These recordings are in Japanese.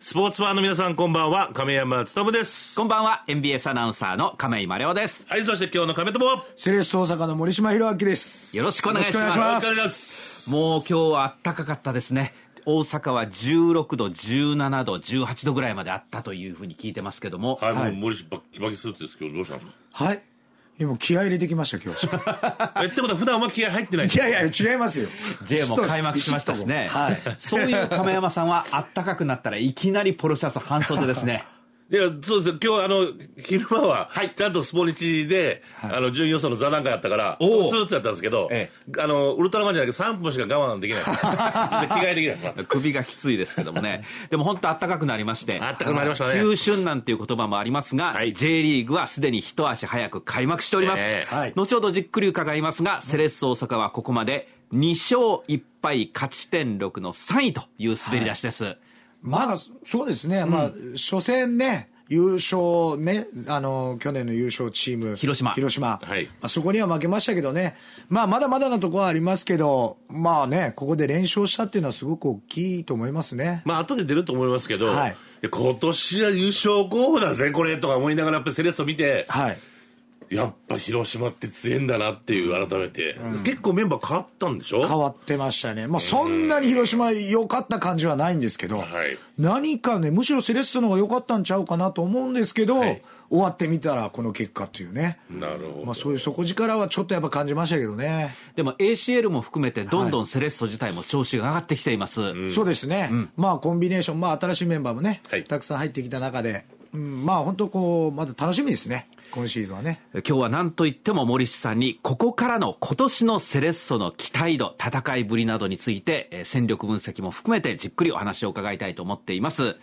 スポーツファンの皆さんこんばんは、亀山勉です。こんばんは、n b s アナウンサーの亀井丸夫です。はい、そして今日の亀友。セレッソ大阪の森島博明です。よろしくお願いします。よろしくお願いします。もう今日は暖かかったですね。大阪は16度、17度、18度ぐらいまであったというふうに聞いてますけども。はい、はい、もう森島バキバキですけど、どうしたんですかはい。今気合入れてきました今日 えってことは普段は気合入ってないいやいや違いますよ J も開幕しましたしね、はい、そういう亀山さんはあったかくなったらいきなりポロシャツ半袖ですねいや、そうです今日、あの、昼間は、ちゃんとスポニチで、はい、あの、準予想の座談会やったから、おスーツやったんですけど、ええ、あの、ウルトラマンじゃなくて3分しか我慢できない着替えできないです首がきついですけどもね。でも本当暖かくなりまして。暖かくなりましたね。急春なんていう言葉もありますが、はい、J リーグはすでに一足早く開幕しております。えー後ほどじっくり伺いますが、セレッソ大阪はここまで2勝1敗勝ち点6の3位という滑り出しです。はいまだ、そうですね。まあ、初戦ね、優勝ね、あの、去年の優勝チーム。広島。広島。はい。まあ、そこには負けましたけどね。まあ、まだまだなとこはありますけど、まあね、ここで連勝したっていうのはすごく大きいと思いますね。まあ、後で出ると思いますけど、はい。今年は優勝候補だぜ、これ、とか思いながら、やっぱセレッソ見て、はい。やっぱ広島って強えんだなっていう改めて、うん、結構メンバー変わったんでしょ変わってましたね、まあ、そんなに広島良かった感じはないんですけど、はい、何かねむしろセレッソの方が良かったんちゃうかなと思うんですけど、はい、終わってみたらこの結果というねなるほど、まあ、そういう底力はちょっとやっぱ感じましたけどねでも ACL も含めてどんどんセレッソ自体も調子が上がってきています、はいうん、そうですね、うん、まあコンビネーション、まあ、新しいメンバーもね、たくさん入ってきた中で、うん、まあ本当こうまだ楽しみですね今シーズンはね今日は何といっても森下さんにここからの今年のセレッソの期待度戦いぶりなどについて、戦力分析も含めてじっくりお話を伺いたいと思っています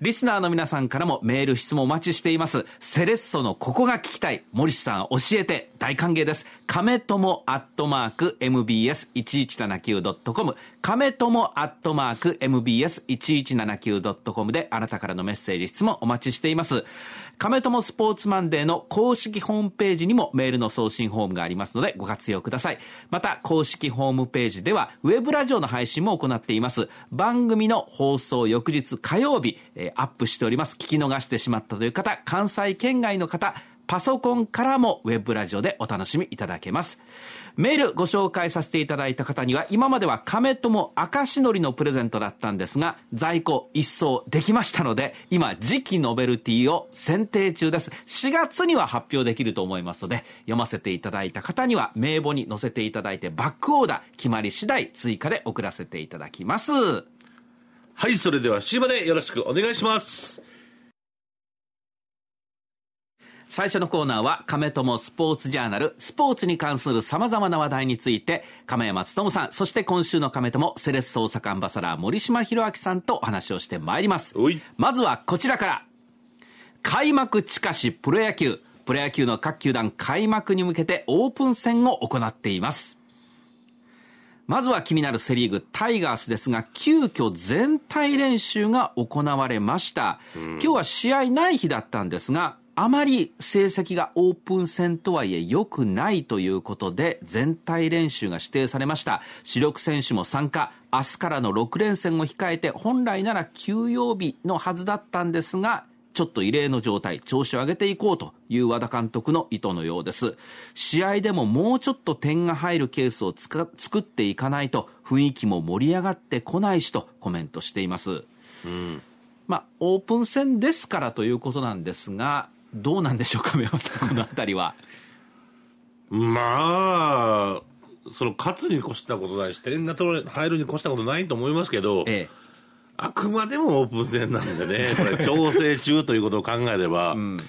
リスナーの皆さんからもメール質問お待ちしていますセレッソのここが聞きたい森下さん教えて大歓迎です亀友アットマーク MBS1179.com 亀友アットマーク MBS1179.com であなたからのメッセージ質問お待ちしています亀友スポーツマンデーの公式ホームページにもメールの送信フォームがありますのでご活用ください。また、公式ホームページでは、ウェブラジオの配信も行っています。番組の放送翌日火曜日、えー、アップしております。聞き逃してしまったという方、関西圏外の方、パソコンからもウェブラジオでお楽しみいただけます。メールご紹介させていただいた方には、今までは亀友赤しのりのプレゼントだったんですが、在庫一掃できましたので、今、次期ノベルティを選定中です。4月には発表できると思いますので、読ませていただいた方には、名簿に載せていただいて、バックオーダー決まり次第追加で送らせていただきます。はい、それでは C までよろしくお願いします。最初のコーナーは亀友スポーツジャーナルスポーツに関する様々な話題について亀山勉さんそして今週の亀友セレッソ大阪アンバサダー森島博明さんとお話をしてまいりますまずはこちらから開幕近しプロ野球プロ野球の各球団開幕に向けてオープン戦を行っていますまずは気になるセ・リーグタイガースですが急遽全体練習が行われました今日は試合ない日だったんですがあまり成績がオープン戦とはいえ良くないということで全体練習が指定されました主力選手も参加明日からの6連戦を控えて本来なら休養日のはずだったんですがちょっと異例の状態、調子を上げていこうという和田監督の意図のようです。試合でももうちょっと点が入るケースを作っていかないと雰囲気も盛り上がってこないしとコメントしています。うんまあ、オープン戦ですからということなんですが、どうなんでしょうか、宮本さん、この辺りは。まあ、その勝つに越したことないし、点が取れ入るに越したことないと思いますけど、ええ、あくまでもオープン戦なんでね、これ、調整中ということを考えれば、うん、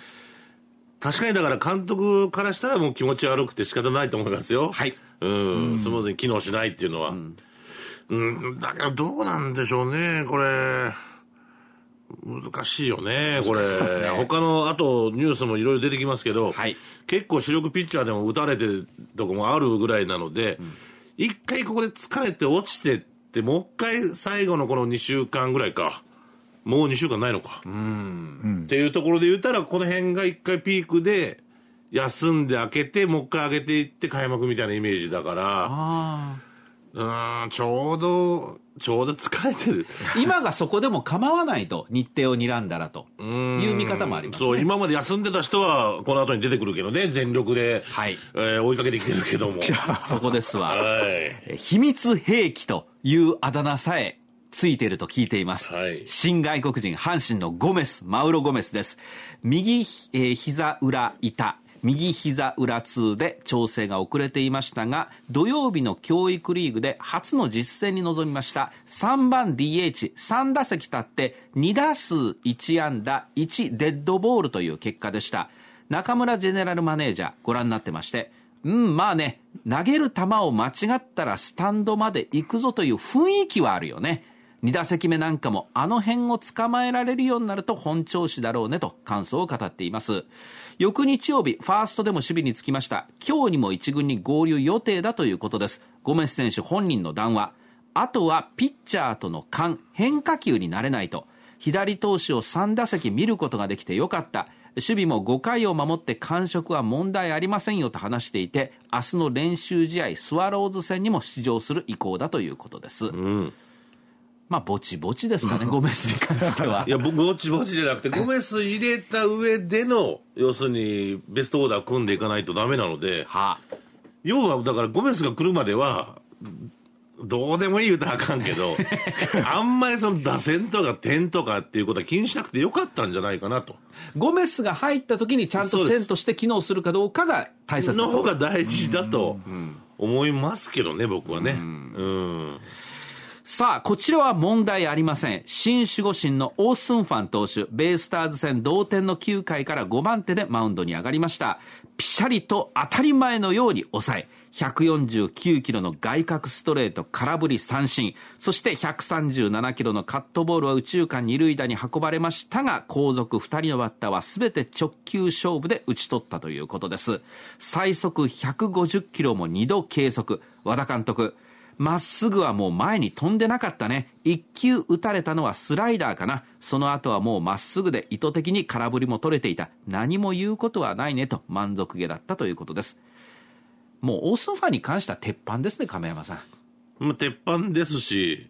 確かにだから監督からしたらもう気持ち悪くて仕方ないと思いますよ。はい。うん、スムーズに機能しないっていうのは。うん、うん、だからどうなんでしょうね、これ。難しいよね、これ。ね、他の、あとニュースもいろいろ出てきますけど、はい、結構主力ピッチャーでも打たれてるとこもあるぐらいなので、一、うん、回ここで疲れて落ちてって、もう一回最後のこの2週間ぐらいか、もう2週間ないのか。うん、っていうところで言ったら、この辺が一回ピークで、休んで開けて、もう一回開けていって開幕みたいなイメージだから、うん、ちょうど、ちょうど疲れてる。今がそこでも構わないと、日程を睨んだらという見方もあります、ね、そう、今まで休んでた人は、この後に出てくるけどね、全力で、はい、えー、追いかけてきてるけども。そこですわ。はい、秘密兵器というあだ名さえついてると聞いています。はい、新外国人、阪神のゴメス、マウロ・ゴメスです。右、えー、膝裏板、右膝裏痛で調整が遅れていましたが、土曜日の教育リーグで初の実戦に臨みました。3番 DH、3打席立って2打数1安打、1デッドボールという結果でした。中村ジェネラルマネージャーご覧になってまして、うん、まあね、投げる球を間違ったらスタンドまで行くぞという雰囲気はあるよね。2打席目なんかもあの辺を捕まえられるようになると本調子だろうねと感想を語っています。翌日曜日、ファーストでも守備につきました。今日にも1軍に合流予定だということです。ゴメス選手本人の談話。あとはピッチャーとの間、変化球になれないと。左投手を3打席見ることができてよかった。守備も5回を守って感触は問題ありませんよと話していて、明日の練習試合、スワローズ戦にも出場する意向だということです。うんまあ、ぼちぼちですかね、ゴメスに関しては。いや、ぼちぼちじゃなくて、ゴメス入れた上での、要するに、ベストオーダー組んでいかないとダメなので、は要は、だから、ゴメスが来るまでは、どうでもいい言うたらあかんけど、あんまりその打線とか点とかっていうことは気にしなくてよかったんじゃないかなと。ゴメスが入った時にちゃんと線として機能するかどうかが大切の方が大事だと思いますけどね、僕はね。うんさあ、こちらは問題ありません。新守護神のオースンファン投手、ベイスターズ戦同点の9回から5番手でマウンドに上がりました。ピシャリと当たり前のように抑え、149キロの外角ストレート、空振り三振、そして137キロのカットボールは宇宙間二塁打に運ばれましたが、後続2人のバッターは全て直球勝負で打ち取ったということです。最速150キロも2度計測。和田監督、まっすぐはもう前に飛んでなかったね。1球打たれたのはスライダーかな。その後はもうまっすぐで意図的に空振りも取れていた。何も言うことはないねと満足げだったということです。もうオーストファーに関しては鉄板ですね、亀山さん。ま鉄板ですし、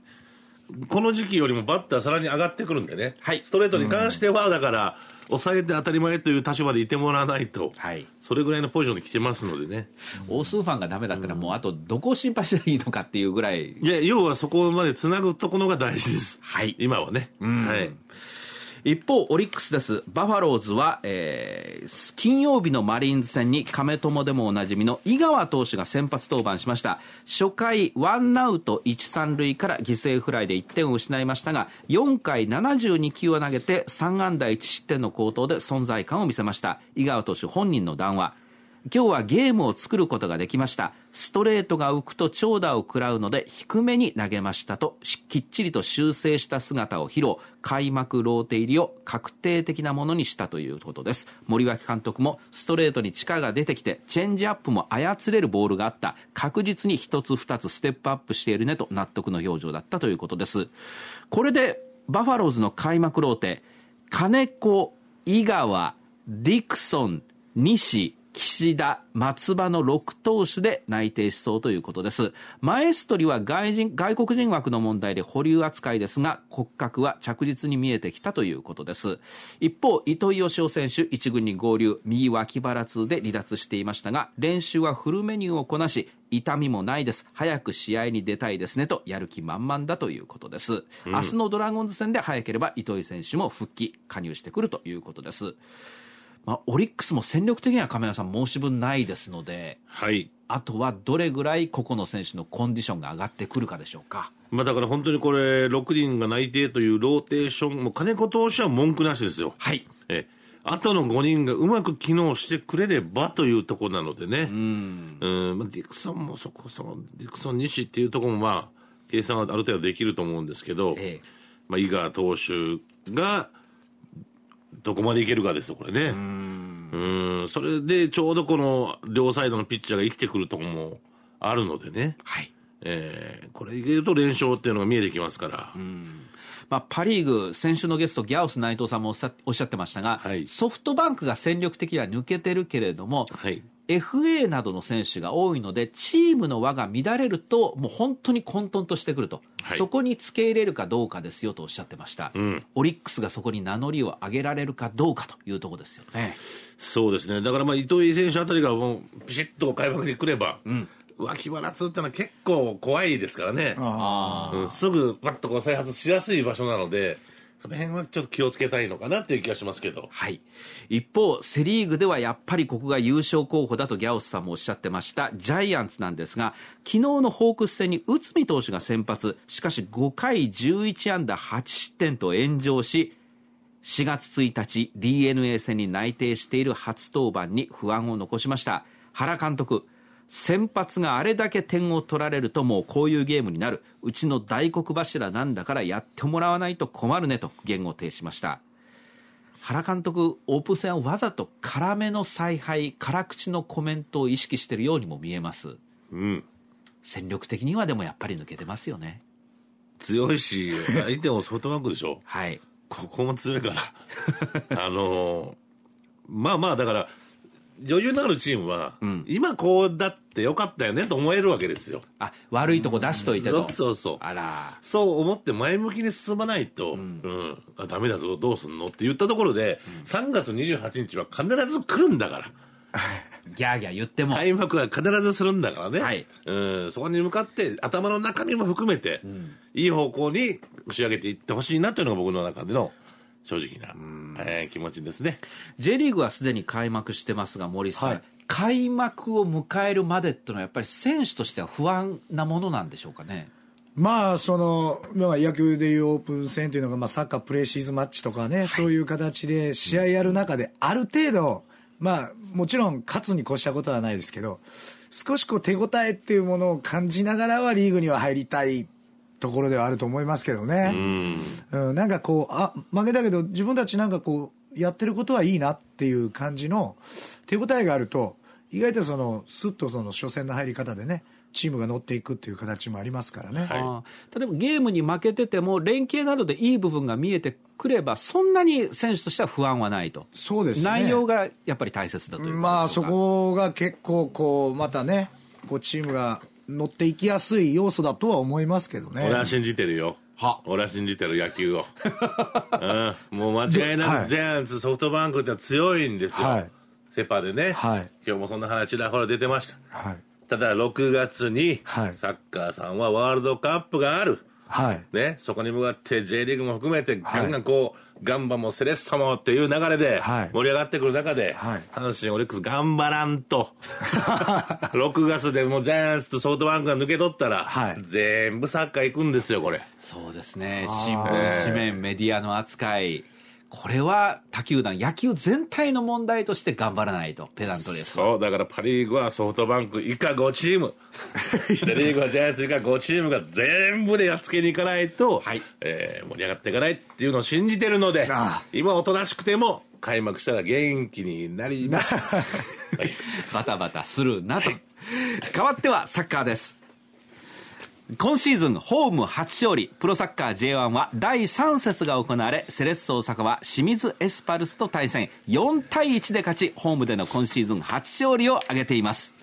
この時期よりもバッターさらに上がってくるんでね。はい。ストレートに関しては、だから、うん抑えて当たり前という立場でいてもらわないと、はい、それぐらいのポジションで来てますのでね。大数ファンがダメだったら、もうあとどこを心配したらいいのかっていうぐらい。いや、要はそこまでつなぐところが大事です。はい。今はね。はい。一方、オリックスです。バファローズは、えー、金曜日のマリーンズ戦に亀友でもおなじみの井川投手が先発登板しました。初回、ワンアウト1、3塁から犠牲フライで1点を失いましたが、4回72球を投げて3安打1失点の好投で存在感を見せました。井川投手本人の談話。今日はゲームを作ることができました。ストレートが浮くと長打を食らうので低めに投げましたと、きっちりと修正した姿を披露、開幕ローテ入りを確定的なものにしたということです。森脇監督もストレートに力が出てきて、チェンジアップも操れるボールがあった。確実に一つ二つステップアップしているねと納得の表情だったということです。これで、バファローズの開幕ローテ、金子、井川、ディクソン、西、岸田、松葉の6党首で内定しそうということです。マエストリは外人外国人枠の問題で保留扱いですが、骨格は着実に見えてきたということです。一方、糸井義雄選手、1軍に合流、右脇腹痛で離脱していましたが、練習はフルメニューをこなし、痛みもないです。早く試合に出たいですね。と、やる気満々だということです。うん、明日のドラゴンズ戦で早ければ糸井選手も復帰、加入してくるということです。まあ、オリックスも戦力的には亀田さん申し分ないですので、はい、あとはどれぐらい個々の選手のコンディションが上がってくるかでしょうか。まあだから本当にこれ、6人が内定というローテーション、もう金子投手は文句なしですよ。はい。えあとの5人がうまく機能してくれればというところなのでね。うん。うん、まあ、ディクソンもそこそこ、ディクソン西っていうところもまあ、計算はある程度できると思うんですけど、ええ、まあ、伊賀投手が、どこまでいけるかですよ、これね。うん。うん。それで、ちょうどこの、両サイドのピッチャーが生きてくるとこもあるのでね。はい。えー、これいけると連勝っていうのが見えてきますから。うん。まあ、パ・リーグ、先週のゲスト、ギャオス内藤さんもおっしゃってましたが、はい、ソフトバンクが戦力的には抜けてるけれども、はい、FA などの選手が多いので、チームの輪が乱れると、もう本当に混沌としてくると、はい、そこにつけ入れるかどうかですよとおっしゃってました、うん、オリックスがそこに名乗りを上げられるかどうかというところですよね。そうですねだからまあ伊藤選手あたりがもうピシッと開幕に来れば、うん脇腹痛ってのは結構怖いですからね、うん、すぐパッとこう再発しやすい場所なので、その辺はちょっと気をつけたいのかなっていう気がしますけど。はい。一方、セリーグではやっぱりここが優勝候補だとギャオスさんもおっしゃってましたジャイアンツなんですが、昨日のホークス戦に内海投手が先発、しかし5回11安打8失点と炎上し、4月1日 DNA 戦に内定している初登板に不安を残しました。原監督、先発があれだけ点を取られるともうこういうゲームになるうちの大黒柱なんだからやってもらわないと困るねと言語を呈しました原監督オープン戦はわざと辛めの采配辛口のコメントを意識しているようにも見えます、うん、戦力的にはでもやっぱり抜けてますよね強いし相手もソフトバンクでしょはいここも強いからあのー、まあまあだから余裕のあるチームは、うん、今こうだってよかったよねと思えるわけですよ。あ、悪いとこ出しといてと。うん、そうそうあら。そう思って前向きに進まないと、うん、うん、あ、ダメだぞ、どうすんのって言ったところで、うん、3月28日は必ず来るんだから。ギャーギャー言っても。開幕は必ずするんだからね。はい。うん、そこに向かって、頭の中身も含めて、いい方向に仕上げていってほしいなというのが僕の中での正直な、えー、気持ちですね J リーグはすでに開幕してますが、森さん、はい、開幕を迎えるまでっていうのは、やっぱり選手としては不安なものなんでしょうかね。まあ、その、まあ、野球でいうオープン戦というのが、まあ、サッカープレーシーズンマッチとかね、はい、そういう形で試合やる中で、ある程度、まあ、もちろん勝つに越したことはないですけど、少しこう手応えっていうものを感じながらはリーグには入りたいところではあると思いますけどね、うん、うん、なんかこうあ負けたけど自分たちなんかこうやってることはいいなっていう感じの手応えがあると意外とそのすっとその初戦の入り方でねチームが乗っていくっていう形もありますからね、はい、例えばゲームに負けてても連携などでいい部分が見えてくればそんなに選手としては不安はないとそうです、ね、内容がやっぱり大切だというまあそこが結構こうまたねこうチームが乗っていきやすい要素だとは思いますけどね。俺は信じてるよ。は俺は信じてる野球を、うん、もう間違いなく、ジャイアンツソフトバンクって強いんですよ、はい、セ・パでね、はい、今日もそんな話ちらほら出てました、はい、ただ6月にサッカーさんはワールドカップがある、はいね、そこに向かって J リーグも含めてガンガンこう、ガンバもセレッソもっていう流れで、盛り上がってくる中で、阪神、オリックス頑張らんと。6 月でもうジャイアンツとソフトバンクが抜け取ったら、全部サッカー行くんですよ、これ。そうですね。新聞紙面、メディアの扱い。これは他球団、野球全体の問題として頑張らないと、ペダントレースそう、だからパ・リーグはソフトバンク以下5チーム、セ リーグはジャイアンツ以下5チームが全部でやっつけにいかないと、はいえー、盛り上がっていかないっていうのを信じてるので、ああ今、おとなしくても開幕したら元気になります。バタバタするなと。変わってはサッカーです。今シーズンホーム初勝利プロサッカー J1 は第3節が行われセレッソ大阪は清水エスパルスと対戦4対1で勝ちホームでの今シーズン初勝利を挙げています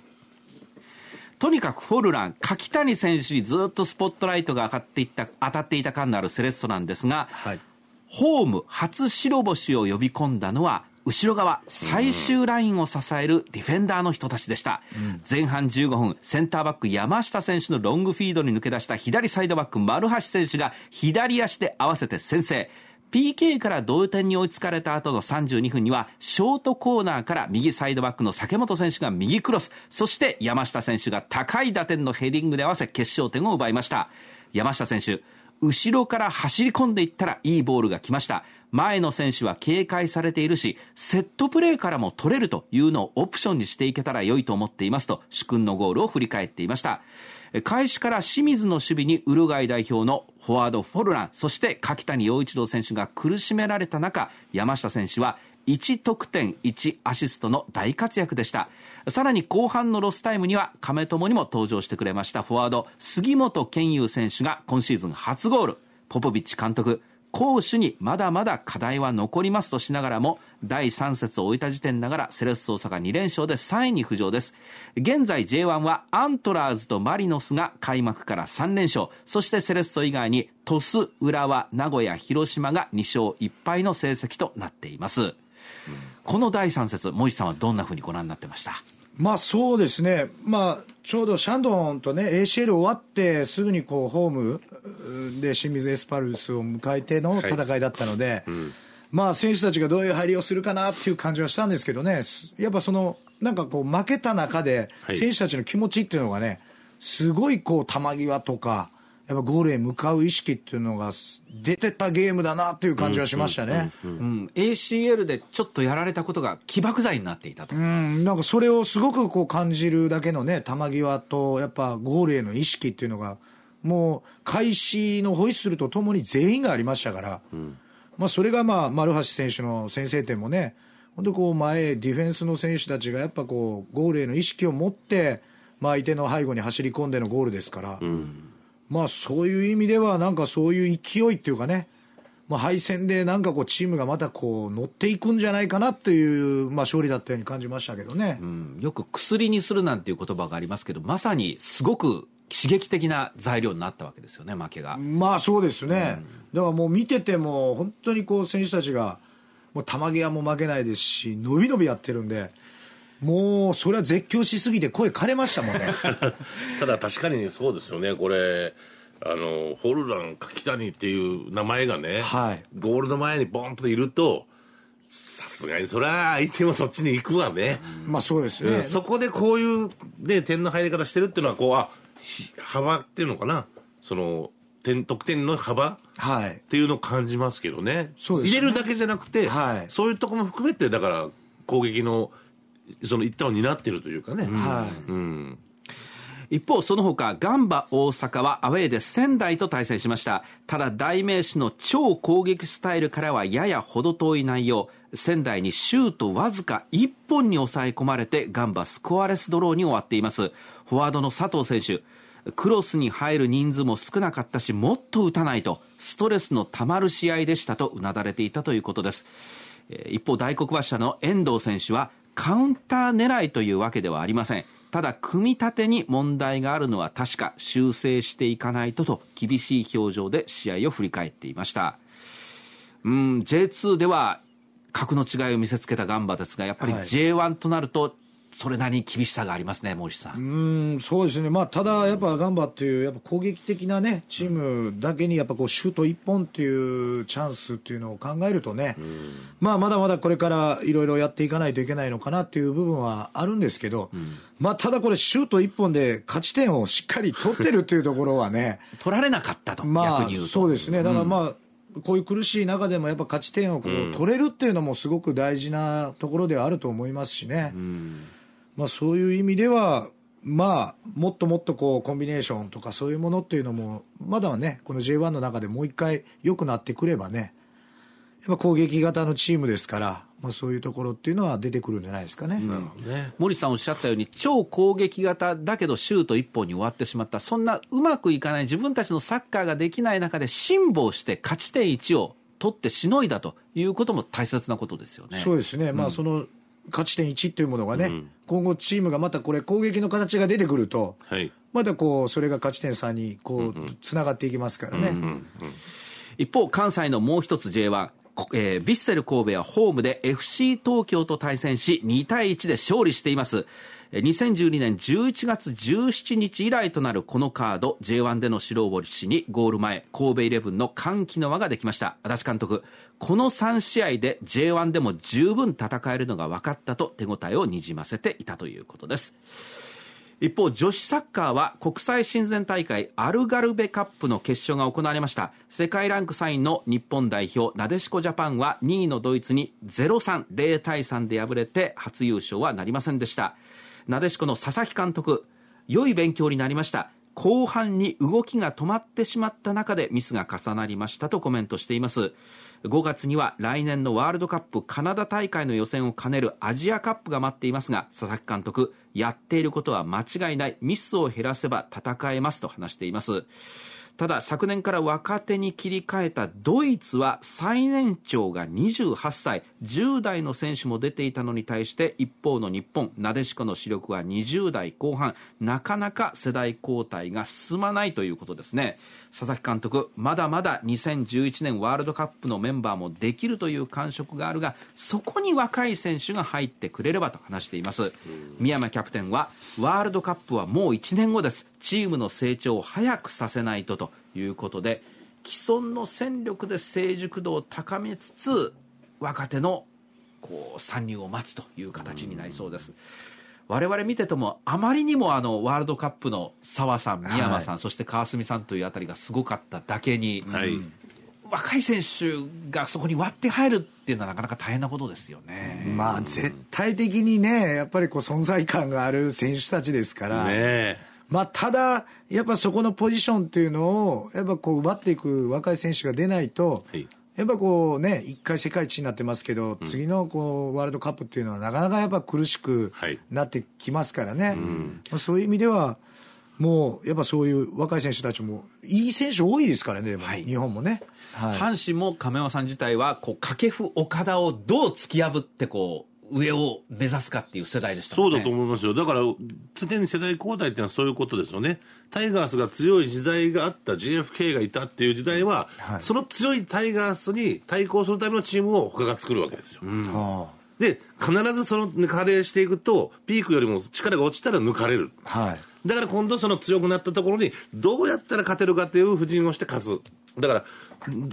とにかくフォルラン、柿谷選手にずっとスポットライトが当たっていた当たっていた感のあるセレッソなんですが、はい、ホーム初白星を呼び込んだのは後ろ側、最終ラインを支えるディフェンダーの人たちでした。前半15分、センターバック山下選手のロングフィードに抜け出した左サイドバック丸橋選手が左足で合わせて先制。PK から同点に追いつかれた後の32分には、ショートコーナーから右サイドバックの酒本選手が右クロス、そして山下選手が高い打点のヘディングで合わせ決勝点を奪いました。山下選手、後ろから走り込んでいったらいいボールが来ました。前の選手は警戒されているし、セットプレーからも取れるというのをオプションにしていけたら良いと思っていますと、主君のゴールを振り返っていました。開始から清水の守備にウルガイ代表のフォワードフォルラン、そして柿谷陽一郎選手が苦しめられた中、山下選手は1得点1アシストの大活躍でしたさらに後半のロスタイムには亀友にも登場してくれましたフォワード杉本健佑選手が今シーズン初ゴールポポビッチ監督攻守にまだまだ課題は残りますとしながらも第3節を終えた時点ながらセレッソ大阪2連勝で3位に浮上です現在 J1 はアントラーズとマリノスが開幕から3連勝そしてセレッソ以外に鳥栖浦和名古屋広島が2勝1敗の成績となっていますこの第3節、森さんはどんなふうにご覧になってましたまあそうですね、まあ、ちょうどシャンドンとね、ACL 終わって、すぐにこうホームで清水エスパルスを迎えての戦いだったので、はいうん、まあ選手たちがどういう入りをするかなっていう感じはしたんですけどね、やっぱその、なんかこう、負けた中で、選手たちの気持ちっていうのがね、すごいこう、球際とか、やっぱゴールへ向かう意識っていうのが出てたゲームだなっていう感じがしましたね。ACL でちょっとやられたことが起爆剤になっていたと。うん、なんかそれをすごくこう感じるだけのね、球際とやっぱゴールへの意識っていうのが、もう開始のホイッスルとともに全員がありましたから、うん、まあそれがまあ丸橋選手の先制点もね、本当こう前、ディフェンスの選手たちがやっぱこうゴールへの意識を持って、まあ、相手の背後に走り込んでのゴールですから。うんまあそういう意味では、なんかそういう勢いっていうかね、まあ、敗戦でなんかこうチームがまたこう乗っていくんじゃないかなっていう、まあ、勝利だったように感じましたけどね、うん、よく薬にするなんていう言葉がありますけどまさにすごく刺激的な材料になったわけですよね負けがまあそうですね、うん、だからもう見てても本当にこう選手たちがもう球際も負けないですし伸び伸びやってるんでもうそれは絶叫しすぎて声枯れましたもんね ただ確かにそうですよねこれあのホルラン柿谷っていう名前がね、はい、ゴールの前にボンといるとさすがにそれは相手もそっちに行くわね、まあそうですね、そこでこういうね点の入り方してるっていうのはこうあ幅っていうのかなその点得点の幅っていうのを感じますけどねですね入れるだけじゃなくて、はい、そういうとこも含めてだから攻撃のその一端を担ってるというかね。はい、うん一方、その他、ガンバ大阪はアウェーで仙台と対戦しました。ただ、代名詞の超攻撃スタイルからはやや程遠い内容。仙台にシュートわずか1本に抑え込まれて、ガンバスコアレスドローに終わっています。フォワードの佐藤選手。クロスに入る人数も少なかったし、もっと打たないと、ストレスのたまる試合でしたとうなだれていたということです。一方、大黒柱の遠藤選手はカウンター狙いというわけではありません。ただ、組み立てに問題があるのは確か修正していかないとと厳しい表情で試合を振り返っていました。うん、J2 では格の違いを見せつけたガンバですが、やっぱり J1 となるとそれなりに厳しさがありますね、森さん。うん、そうですね。まあ、ただ、やっぱガンバっていう、やっぱ攻撃的なね、チームだけに、やっぱこう、シュート1本っていうチャンスっていうのを考えるとね、まあ、まだまだこれからいろいろやっていかないといけないのかなっていう部分はあるんですけど、まあ、ただこれ、シュート1本で勝ち点をしっかり取ってるっていうところはね、取られなかったと、まあ、逆に言うと。そうですね。だからまあ、うんこういう苦しい中でもやっぱ勝ち点をこう取れるっていうのもすごく大事なところではあると思いますしね。うんまあ、そういう意味では、まあ、もっともっとこうコンビネーションとかそういうものっていうのもまだはねこの J1 の中でもう一回良くなってくればねやっぱ攻撃型のチームですから、まあ、そういうところっていうのは出てくるんじゃないですかねね、森さんおっしゃったように超攻撃型だけどシュート1本に終わってしまったそんなうまくいかない自分たちのサッカーができない中で辛抱して勝ち点1を取ってしのいだということも大切なことですよね。そうですね、まあ、その、勝ち点1というものがね、うん、今後チームがまたこれ攻撃の形が出てくると、はい、またこうそれが勝ち点3にこうつながっていきますからね。うんうんうん、一方関西のもう一つ J1 えー、ヴィッセル神戸はホームで FC 東京と対戦し2対1で勝利しています2012年11月17日以来となるこのカード J1 での白星にゴール前神戸イレブンの歓喜の輪ができました足立監督この3試合で J1 でも十分戦えるのが分かったと手応えをにじませていたということです一方女子サッカーは国際親善大会アルガルベカップの決勝が行われました世界ランク3位の日本代表なでしこジャパンは2位のドイツに030対3で敗れて初優勝はなりませんでしたなでしこの佐々木監督良い勉強になりました後半に動きが止まってしまった中でミスが重なりましたとコメントしています5月には来年のワールドカップカナダ大会の予選を兼ねるアジアカップが待っていますが佐々木監督やっていることは間違いないミスを減らせば戦えますと話していますただ昨年から若手に切り替えたドイツは最年長が28歳10代の選手も出ていたのに対して一方の日本なでしこの主力は20代後半なかなか世代交代が進まないということですね。佐々木監督、まだまだ2011年ワールドカップのメンバーもできるという感触があるが、そこに若い選手が入ってくれればと話しています。三山キャプテンは、ワールドカップはもう1年後です。チームの成長を早くさせないとということで、既存の戦力で成熟度を高めつつ、若手のこう参入を待つという形になりそうです。う我々見ててもあまりにもあのワールドカップの澤さん、三山さん、はい、そして川澄さんというあたりがすごかっただけに、はい、若い選手がそこに割って入るっていうのはなかなか大変なことですよね。まあ絶対的にねやっぱりこう存在感がある選手たちですから。ねまあ、ただ、やっぱそこのポジションっていうのを、やっぱこう奪っていく若い選手が出ないと、やっぱこうね、一回世界一になってますけど、うん、次のこうワールドカップっていうのは、なかなかやっぱ苦しくなってきますからね、はいうん、そういう意味では、もうやっぱそういう若い選手たちも、いい選手多いですからね、はい、日本もね、はい、阪神も亀山さん自体はこう、掛布、岡田をどう突き破ってこう上を目指すかっていう世代でした、ね、そうだと思いますよ。だから、常に世代交代っていうのはそういうことですよね。タイガースが強い時代があった、JFK がいたっていう時代は、はい、その強いタイガースに対抗するためのチームを他が作るわけですよ。うんはあで、必ずその抜かれしていくと、ピークよりも力が落ちたら抜かれる。はい。だから今度その強くなったところに、どうやったら勝てるかという布陣をして勝つ。だから、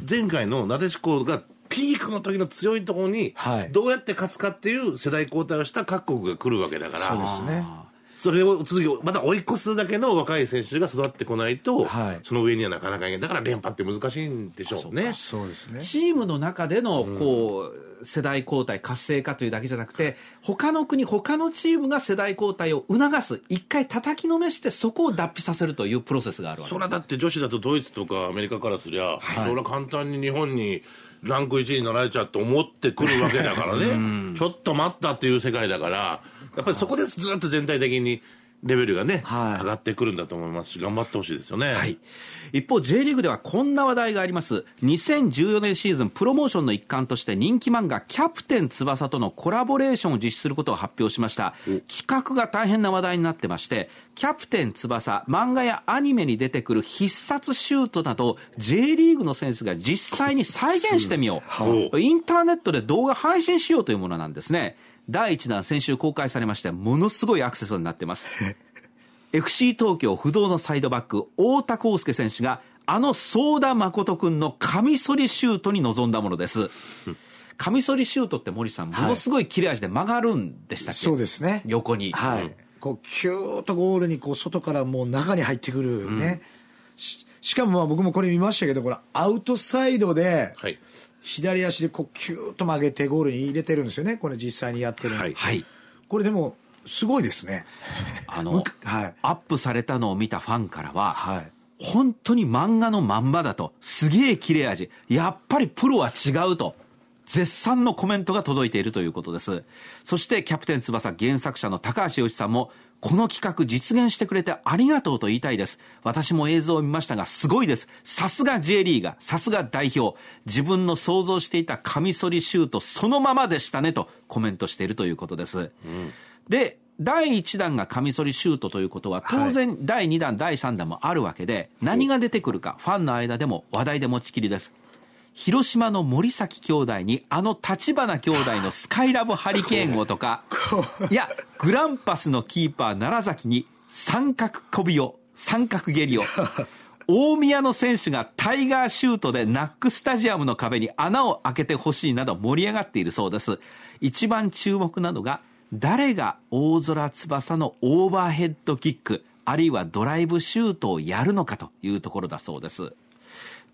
前回のなでしこがピークの時の強いところに、どうやって勝つかっていう世代交代をした各国が来るわけだから。そうですね。それをまた追い越すだけの若い選手が育ってこないと、はい、その上にはなかなかいない、だから連覇って難しいんでしょうね。そうですねチームの中でのこう、うん、世代交代、活性化というだけじゃなくて、他の国、他のチームが世代交代を促す、一回叩きのめして、そこを脱皮させるというプロセスがあるわけそれはだって女子だとドイツとかアメリカからすりゃ、はい、それは簡単に日本に。ランク1になられちゃって思ってくるわけだからねちょっと待ったっていう世界だからやっぱりそこでずっと全体的にレベルがね、はい、上がってくるんだと思いますし、頑張ってほしいですよね、はい、一方、J リーグではこんな話題があります、2014年シーズン、プロモーションの一環として、人気漫画、キャプテン翼とのコラボレーションを実施することを発表しました、企画が大変な話題になってまして、キャプテン翼、漫画やアニメに出てくる必殺シュートなど、J リーグの選手が実際に再現してみよう、インターネットで動画配信しようというものなんですね。第1弾先週公開されましてものすごいアクセスになってます FC 東京不動のサイドバック太田康介選手があの相田誠君のカミソリシュートに臨んだものです、カミソリシュートって森さん、ものすごい切れ味で曲がるんでしたっけ、はい、そうですね横に、はい、うん、こうキューッとゴールにこう外からもう中に入ってくるね、うん、ししかもまあ僕もこれ見ましたけど、これ、アウトサイドで、はい、左足でこうキューッと曲げてゴールに入れてるんですよねこれ実際にやってる、はい、はい、これでもすごいですねあの、はい、アップされたのを見たファンからは、はい、本当に漫画のまんまだとすげえ切れ味やっぱりプロは違うと絶賛のコメントが届いているということですそしてキャプテン翼原作者の高橋由一さんもこの企画実現してくれてありがとうと言いたいです。私も映像を見ましたが、すごいです。さすが J リーガー、さすが代表。自分の想像していたカミソリシュートそのままでしたねとコメントしているということです。うん、で、第1弾がカミソリシュートということは、当然、第2弾、第3弾もあるわけで、何が出てくるか、ファンの間でも話題で持ちきりです。広島の森崎兄弟にあの立花兄弟のスカイラブハリケーンをとかいやグランパスのキーパー楢崎に三角こびを三角蹴りを大宮の選手がタイガーシュートでナックスタジアムの壁に穴を開けてほしいなど盛り上がっているそうです一番注目なのが誰が大空翼のオーバーヘッドキックあるいはドライブシュートをやるのかというところだそうです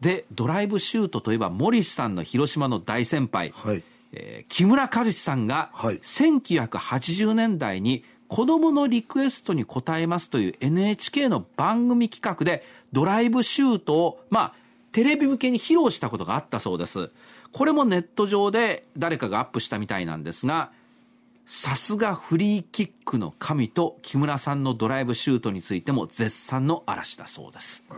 でドライブシュートといえば森さんの広島の大先輩、はいえー、木村和志さんが1980年代に子供のリクエストに応えますという NHK の番組企画でドライブシュートをまあテレビ向けに披露したことがあったそうですこれもネット上で誰かがアップしたみたいなんですがさすがフリーキックの神と木村さんのドライブシュートについても絶賛の嵐だそうですう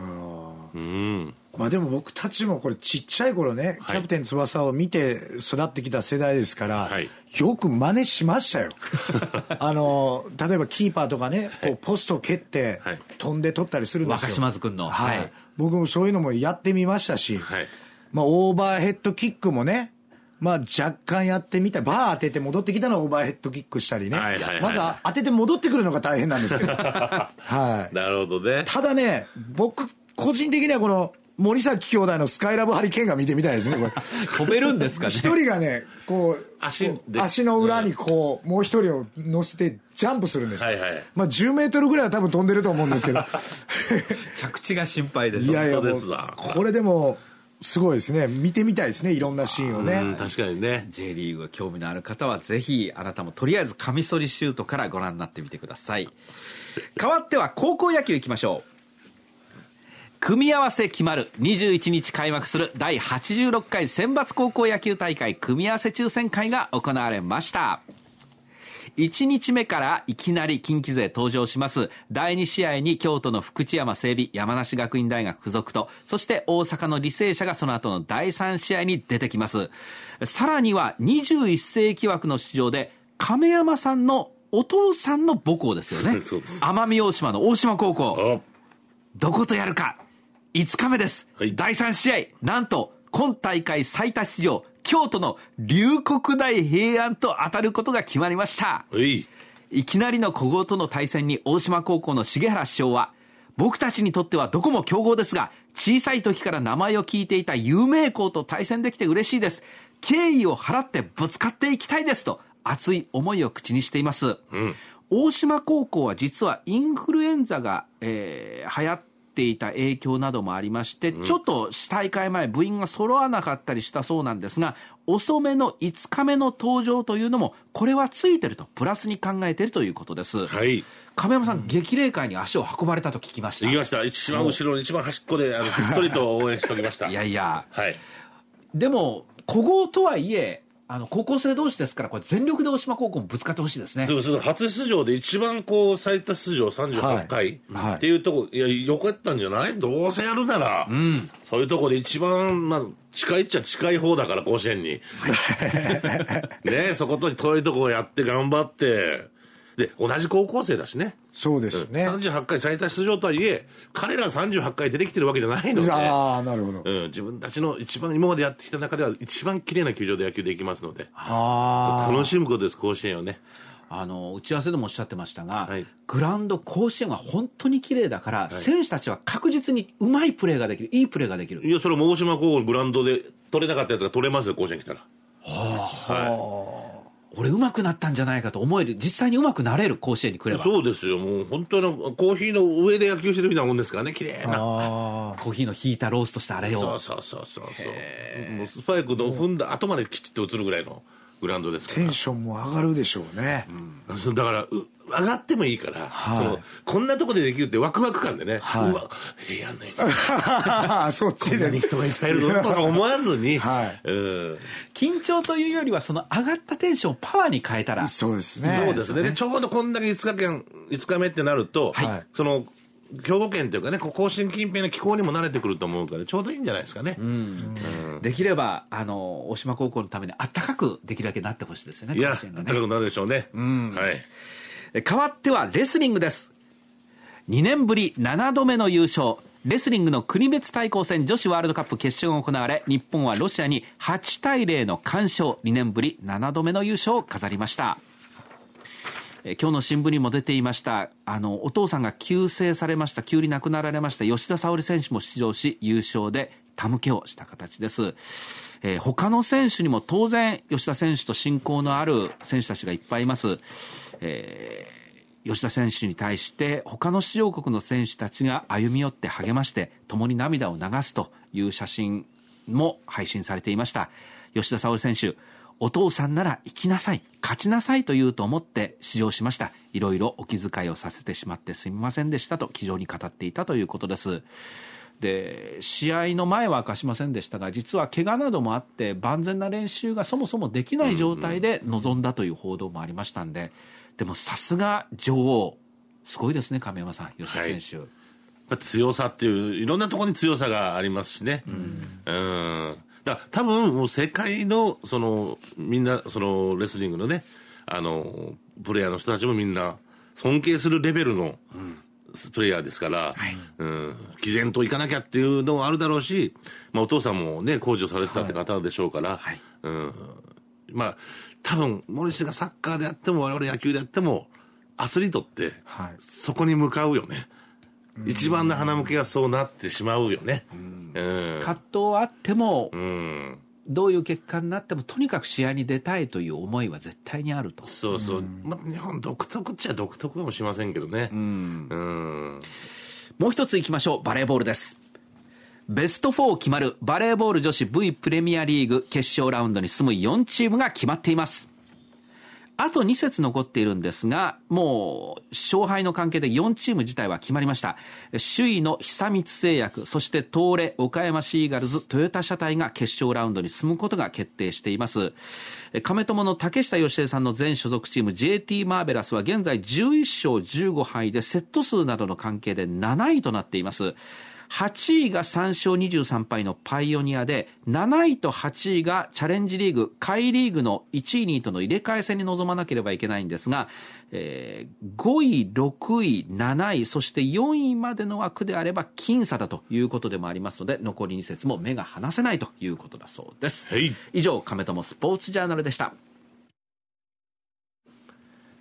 んまあでも僕たちもこれちっちゃい頃ね、キャプテン翼を見て育ってきた世代ですから、はい、よく真似しましたよ。あの、例えばキーパーとかね、こうポストを蹴って、飛んで取ったりするんですよ。若島津君の。はい。僕もそういうのもやってみましたし、はい、まあオーバーヘッドキックもね、まあ若干やってみたバー当てて戻ってきたのオーバーヘッドキックしたりね。はいはいはい、まず当てて戻ってくるのが大変なんですけど。はい。なるほどね。ただね、僕、個人的にはこの、森崎兄弟のスカイラブハリケーンが見てみたいですね、これ。飛べるんですかね。一人がね、こう、足足の裏にこう、もう一人を乗せてジャンプするんですはいはい。まあ10メートルぐらいは多分飛んでると思うんですけど。着地が心配です。いやいや、これでも、すごいですね。見てみたいですね。いろんなシーンをね。確かにね。J リーグが興味のある方は、ぜひ、あなたもとりあえずカミソリシュートからご覧になってみてください。変わっては高校野球いきましょう。組み合わせ決まる21日開幕する第86回選抜高校野球大会組み合わせ抽選会が行われました1日目からいきなり近畿勢登場します第2試合に京都の福知山整備山梨学院大学付属とそして大阪の履正社がその後の第3試合に出てきますさらには21世紀枠の出場で亀山さんのお父さんの母校ですよね 奄美大島の大島高校どことやるか5日目です。はい、第3試合、なんと、今大会最多出場、京都の龍谷大平安と当たることが決まりました。い。いきなりの古豪との対戦に大島高校の重原師匠は、僕たちにとってはどこも強豪ですが、小さい時から名前を聞いていた有名校と対戦できて嬉しいです。敬意を払ってぶつかっていきたいですと、熱い思いを口にしています。うん、大島高校は実はインフルエンザが、えー、流行っていた影響などもありまして、ちょっと大会前、部員が揃わなかったりしたそうなんですが、遅めの5日目の登場というのも、これはついてると、プラスに考えてるということです。はい、亀山さん、激励会に足を運ばれたと聞きました。行きました。一番後ろの一番端っこで、ひっそりと応援しておました。いやいや。はい。でも、古豪とはいえ、あの高校生同士ですから、これ、全力で大島高校もぶつかってほしいですねそうそう初出場で一番こう最多出場38回、はい、っていうとこ、いや、よかったんじゃないどうせやるなら、うん、そういうとこで一番、まあ、近いっちゃ近い方だから、甲子園に。は い、ねそこと遠いとこをやって頑張って。で、同じ高校生だしね。そうですね、38回最多出場とはいえ、彼ら38回出てきてるわけじゃないので。ああ、なるほど、うん。自分たちの一番、今までやってきた中では一番綺麗な球場で野球できますので。ああ。楽しむことです、甲子園をね。あの打ち合わせでもおっしゃってましたが、はい、グラウンド、甲子園は本当に綺麗だから、はい、選手たちは確実にうまいプレーができる、いいプレーができるいや、それ、大島高校のグラウンドで取れなかったやつが取れますよ、甲子園来たら。はあ、はい俺上手くなったんじゃないかと思える実際に上手くなれる甲子園に来ればそうですよもう本当のコーヒーの上で野球してるみたいなもんですからね綺麗なコーヒーの引いたローストしたあれをそうそうそうそうそうスパイクの踏んだ後まできちっと映るぐらいの。グラウンドですからテンションも上がるでしょうね、うん、だから上がってもいいから、はい、そこんなとこでできるってワクワク感でね、はい、うわやんなそっちでに人がいっぱいいるぞ とか思わずに、はいうん、緊張というよりはその上がったテンションをパワーに変えたらそうですねそうですね、ね、ちょうどこんだけ5日間5日目ってなると、はい、その兵庫県というかね、甲子園近辺の気候にも慣れてくると思うから、ちょうどいいんじゃないですかね。うんうん、できれば、あの、大島高校のためにあったかくできるだけなってほしいですよね、いや、あっかくなるでしょうね。うん。はい。変わってはレスリングです。2年ぶり7度目の優勝。レスリングの国別対抗戦女子ワールドカップ決勝が行われ、日本はロシアに8対0の完勝、2年ぶり7度目の優勝を飾りました。え今日の新聞にも出ていましたあのお父さんが急逝されました急に亡くなられました吉田沙保里選手も出場し優勝で手向けをした形です、えー、他の選手にも当然吉田選手と親交のある選手たちがいっぱいいます、えー、吉田選手に対して他の主要国の選手たちが歩み寄って励まして共に涙を流すという写真も配信されていました吉田沙保里選手お父さんなら行きなさい、勝ちなさいと言うと思って試乗しました。いろいろお気遣いをさせてしまってすみませんでしたと、気丈に語っていたということです。で、試合の前は明かしませんでしたが、実は怪我などもあって、万全な練習がそもそもできない状態で臨んだという報道もありましたんで、うんうん、でもさすが女王、すごいですね、亀山さん、吉田選手。はい強さっていういろんなところに強さがありますしね、うん、うんだ多分、もう世界の、その、みんな、その、レスリングのね、あの、プレイヤーの人たちもみんな、尊敬するレベルの、プレイヤーですから、はい、うん、毅然といかなきゃっていうのもあるだろうし、まあ、お父さんもね、工事をされてたって方でしょうから、はい、うん、まあ、多分、森下がサッカーであっても、我々野球であっても、アスリートって、そこに向かうよね。一番の花向けがそうなってしまうよね。葛藤はあっても、どういう結果になってもとにかく試合に出たいという思いは絶対にあるとそうそう、まあ、日本独特っちゃ独特かもしれませんけどねうんもう一ついきましょうバレーボールですベスト4決まるバレーボール女子 V プレミアリーグ決勝ラウンドに進む4チームが決まっていますあと2節残っているんですが、もう勝敗の関係で4チーム自体は決まりました。首位の久光製薬、そして東レ、岡山シーガルズ、トヨタ車体が決勝ラウンドに進むことが決定しています。亀友の竹下義恵さんの全所属チーム JT マーベラスは現在11勝15敗でセット数などの関係で7位となっています。8位が3勝23敗のパイオニアで、7位と8位がチャレンジリーグ、下位リーグの1位、2位との入れ替え戦に臨まなければいけないんですが、えー、5位、6位、7位、そして4位までの枠であれば僅差だということでもありますので、残り2節も目が離せないということだそうです。はい、以上、亀友スポーツジャーナルでした。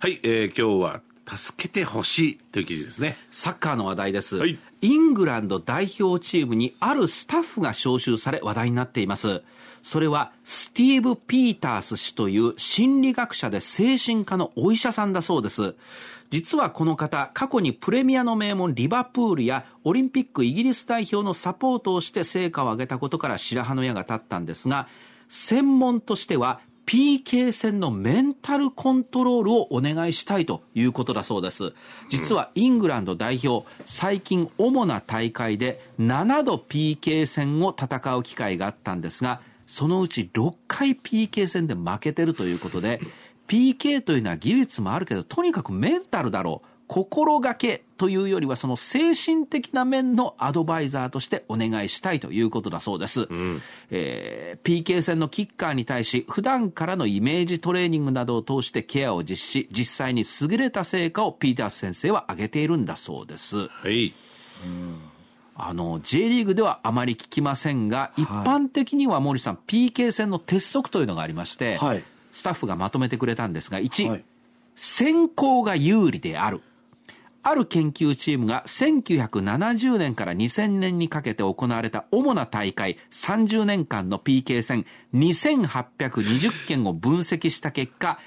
はい、えー、今日は助けてほしいという記事ですね。サッカーの話題です。はい、イングランド代表チームにあるスタッフが招集され話題になっています。それはスティーブ・ピータース氏という心理学者で精神科のお医者さんだそうです。実はこの方、過去にプレミアの名門リバプールやオリンピックイギリス代表のサポートをして成果を上げたことから白羽の矢が立ったんですが、専門としては PK 戦のメンタルコントロールをお願いしたいということだそうです実はイングランド代表最近主な大会で7度 PK 戦を戦う機会があったんですがそのうち6回 PK 戦で負けてるということで PK というのは技術もあるけどとにかくメンタルだろう心がけというよりはその精神的な面のアドバイザーとしてお願いしたいということだそうです、うん、えー、PK 戦のキッカーに対し普段からのイメージトレーニングなどを通してケアを実施実際に優れた成果をピータース先生は挙げているんだそうです、はい、あの J リーグではあまり聞きませんが、一般的には森さん、はい、PK 戦の鉄則というのがありまして、はい、スタッフがまとめてくれたんですが、1、はい、先行が有利である、ある研究チームが1970年から2000年にかけて行われた主な大会30年間の PK 戦2820件を分析した結果、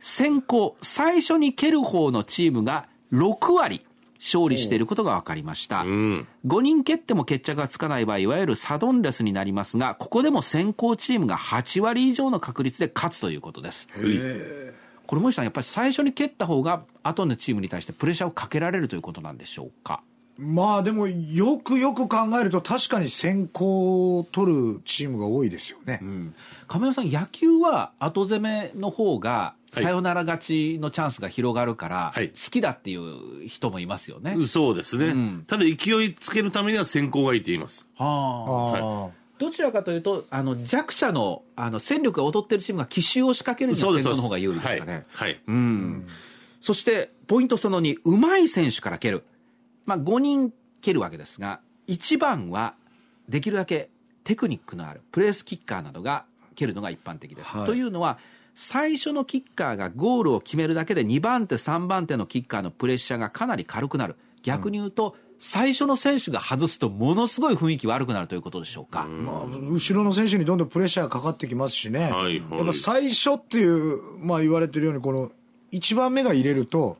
先行、最初に蹴る方のチームが6割勝利していることが分かりました。うん、5人蹴っても決着がつかない場合、いわゆるサドンレスになりますが、ここでも先行チームが8割以上の確率で勝つということです。へーこれもしかしやっぱり最初に蹴った方が後のチームに対してプレッシャーをかけられるということなんでしょうか。まあでもよくよく考えると確かに先行を取るチームが多いですよね、うん、亀山さん、野球は後攻めの方がさよなら勝ちのチャンスが広がるから、好きだっていう人もいますよね。そうですね、うん、ただ勢いつけるためには先行がいいと言います。はあ、はいどちらかというと、あの弱者のあの戦力が劣ってるチームが奇襲を仕掛けるには先の方が有利ですかね。はい、うん、そしてポイントその2、うまい選手から蹴る、まあ、5人蹴るわけですが、1番はできるだけテクニックのあるプレースキッカーなどが蹴るのが一般的です。はい、というのは、最初のキッカーがゴールを決めるだけで2番手、3番手のキッカーのプレッシャーがかなり軽くなる。逆に言うと、うん最初の選手が外すと、ものすごい雰囲気悪くなるということでしょうか、まあ、後ろの選手にどんどんプレッシャーかかってきますしね、はいはい、やっぱ最初っていう、まあ、言われてるように、この1番目が入れると、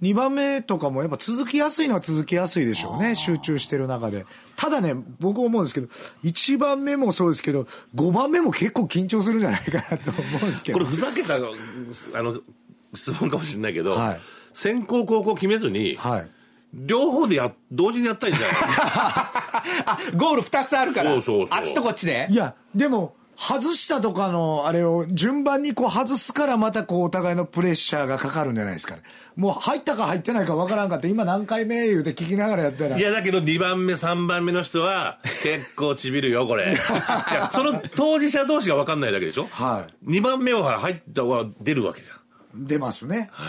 2番目とかもやっぱ続きやすいのは続きやすいでしょうね、集中してる中で。ただね、僕思うんですけど、1番目もそうですけど、5番目も結構緊張するんじゃないかなと思うんですけど。これふざけた、あの、質問かもしれないけど、はい、先行後攻決めずに、はい、両方でや同時にやったいんじゃない あゴール2つあるからそうそうそうあっちとこっちでいやでも外したとかのあれを順番にこう外すからまたこうお互いのプレッシャーがかかるんじゃないですかねもう入ったか入ってないかわからんかって今何回目言うて聞きながらやったらいやだけど2番目3番目の人は結構ちびるよこれ いやその当事者同士が分かんないだけでしょ、はい、2番目は入ったは出るわけじゃん出ますね、はい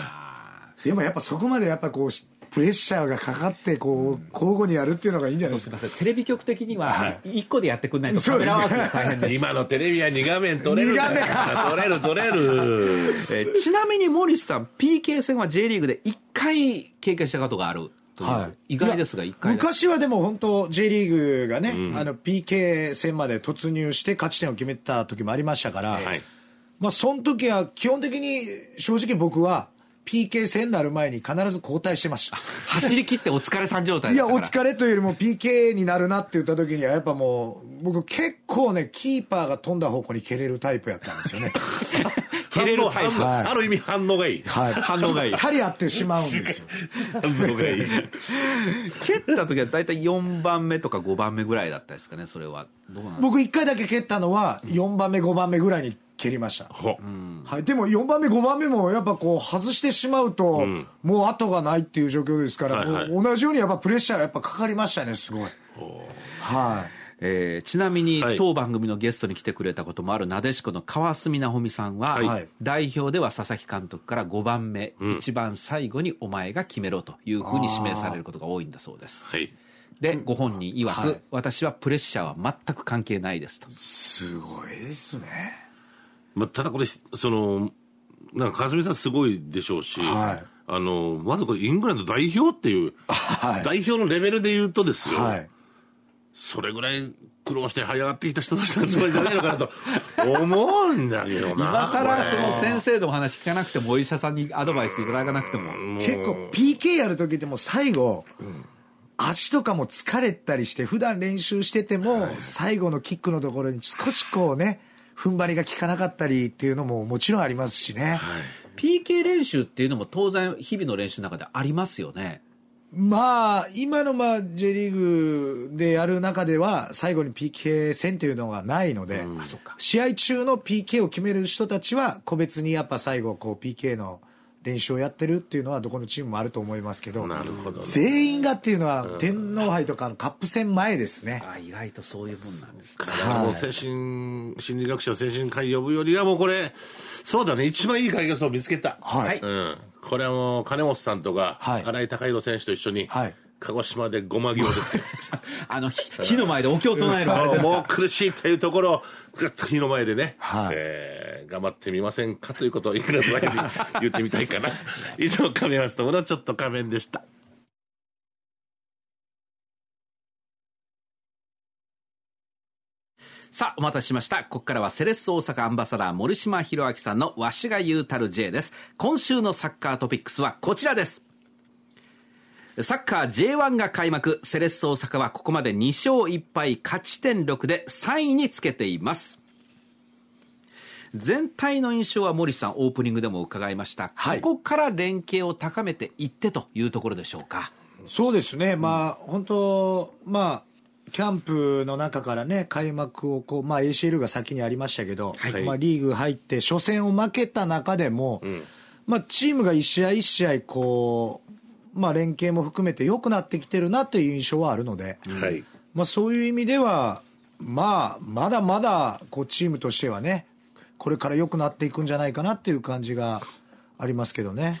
でもやっぱそこまでやっぱこうプレッシャーがかかってこう交互にやるっていうのがいいんじゃないですかテレビ局的には1個でやってくんないとカメラワークが大変です、今のテレビは2画面撮れるから撮れる撮れるえちなみに森さん PK 戦は J リーグで1回経験したことがあるはい、意外ですが1回昔はでも本当 J リーグがね、うん、あの PK 戦まで突入して勝ち点を決めた時もありましたから、はい、まあその時は基本的に正直僕は PK 戦になる前に必ず交代してました走り切ってお疲れさん状態いやお疲れというよりも PK になるなって言った時にはやっぱもう僕結構ねキーパーが飛んだ方向に蹴れるタイプやったんですよね 蹴れるタイプ、はい、ある意味反応がいい、はい、反応がいいたり合ってしまうんですよ反応がいい蹴った時は大体4番目とか5番目ぐらいだったですかねそれは僕1回だけ蹴ったのは4番目5番目ぐらいに蹴りました、はい、でも4番目5番目もやっぱこう外してしまうと、もう後がないっていう状況ですから、はいはい、同じようにやっぱプレッシャーやっぱかかりましたねすごい。はいえー、ちなみに、はい、当番組のゲストに来てくれたこともあるなでしこの川澄奈穂美さんは、はい、代表では佐々木監督から5番目、うん、一番最後にお前が決めろというふうに指名されることが多いんだそうです。はい、でご本人曰く、はい、私はプレッシャーは全く関係ないですとすごいですねまあ、ただこれ、その、なんか川みさんすごいでしょうし、はい、あの、まずこれイングランド代表っていう、はい、代表のレベルで言うとですよ、はい、それぐらい苦労して這い上がってきた人たちの集まりじゃないのかなと思うんだけどな今さらその先生のお話聞かなくてもお医者さんにアドバイスいただかなくても結構 PK やる時でも最後、うん足とかも疲れたりして、普段練習してても、最後のキックのところに少しこうね、踏ん張りが効かなかったりっていうのももちろんありますしね、はい、PK 練習っていうのも当然日々の練習の中でありますよねまあ、今のまあ J リーグでやる中では最後に PK 戦というのがないので、うん、試合中の PK を決める人たちは個別にやっぱ最後こう PK の練習をやってるっていうのはどこのチームもあると思いますけど、なるほど、ね、全員がっていうのは、天皇杯とかのカップ戦前ですね、あ意外とそういうもんなんですね。はい、もう精神心理学者精神科医呼ぶよりはもうこれそうだね一番いい解決を見つけたはい、うん、これはもう金本さんとか、はい、新井貴弘選手と一緒に、はい鹿児島でごま行ですよ。あの、火の前でお経唱えるあれですもう苦しいっていうところを、ずっと火の前でね、はい、えー、頑張ってみませんかということをいくらの前に言ってみたいかな。以上、亀山友のちょっと仮面でした。さあ、お待たせしました。ここからはセレッソ大阪アンバサダー森島博明さんのわしが言うたる J です。今週のサッカートピックスはこちらです。サッカー J1 が開幕、セレッソ大阪はここまで2勝1敗、勝ち点6で3位につけています。全体の印象は森さん、オープニングでも伺いました、はい、ここから連携を高めていってというところでしょうか。そうですね、まあ、本当、まあ、キャンプの中からね、開幕をこう、まあ、ACL が先にありましたけど、はい、まあ、リーグ入って、初戦を負けた中でも、うん、まあ、チームが一試合一試合、こう、まあ、連携も含めて良くなってきてるなという印象はあるので、はいまあ、そういう意味では、まあ、まだまだこうチームとしてはねこれから良くなっていくんじゃないかなっていう感じがありますけどね。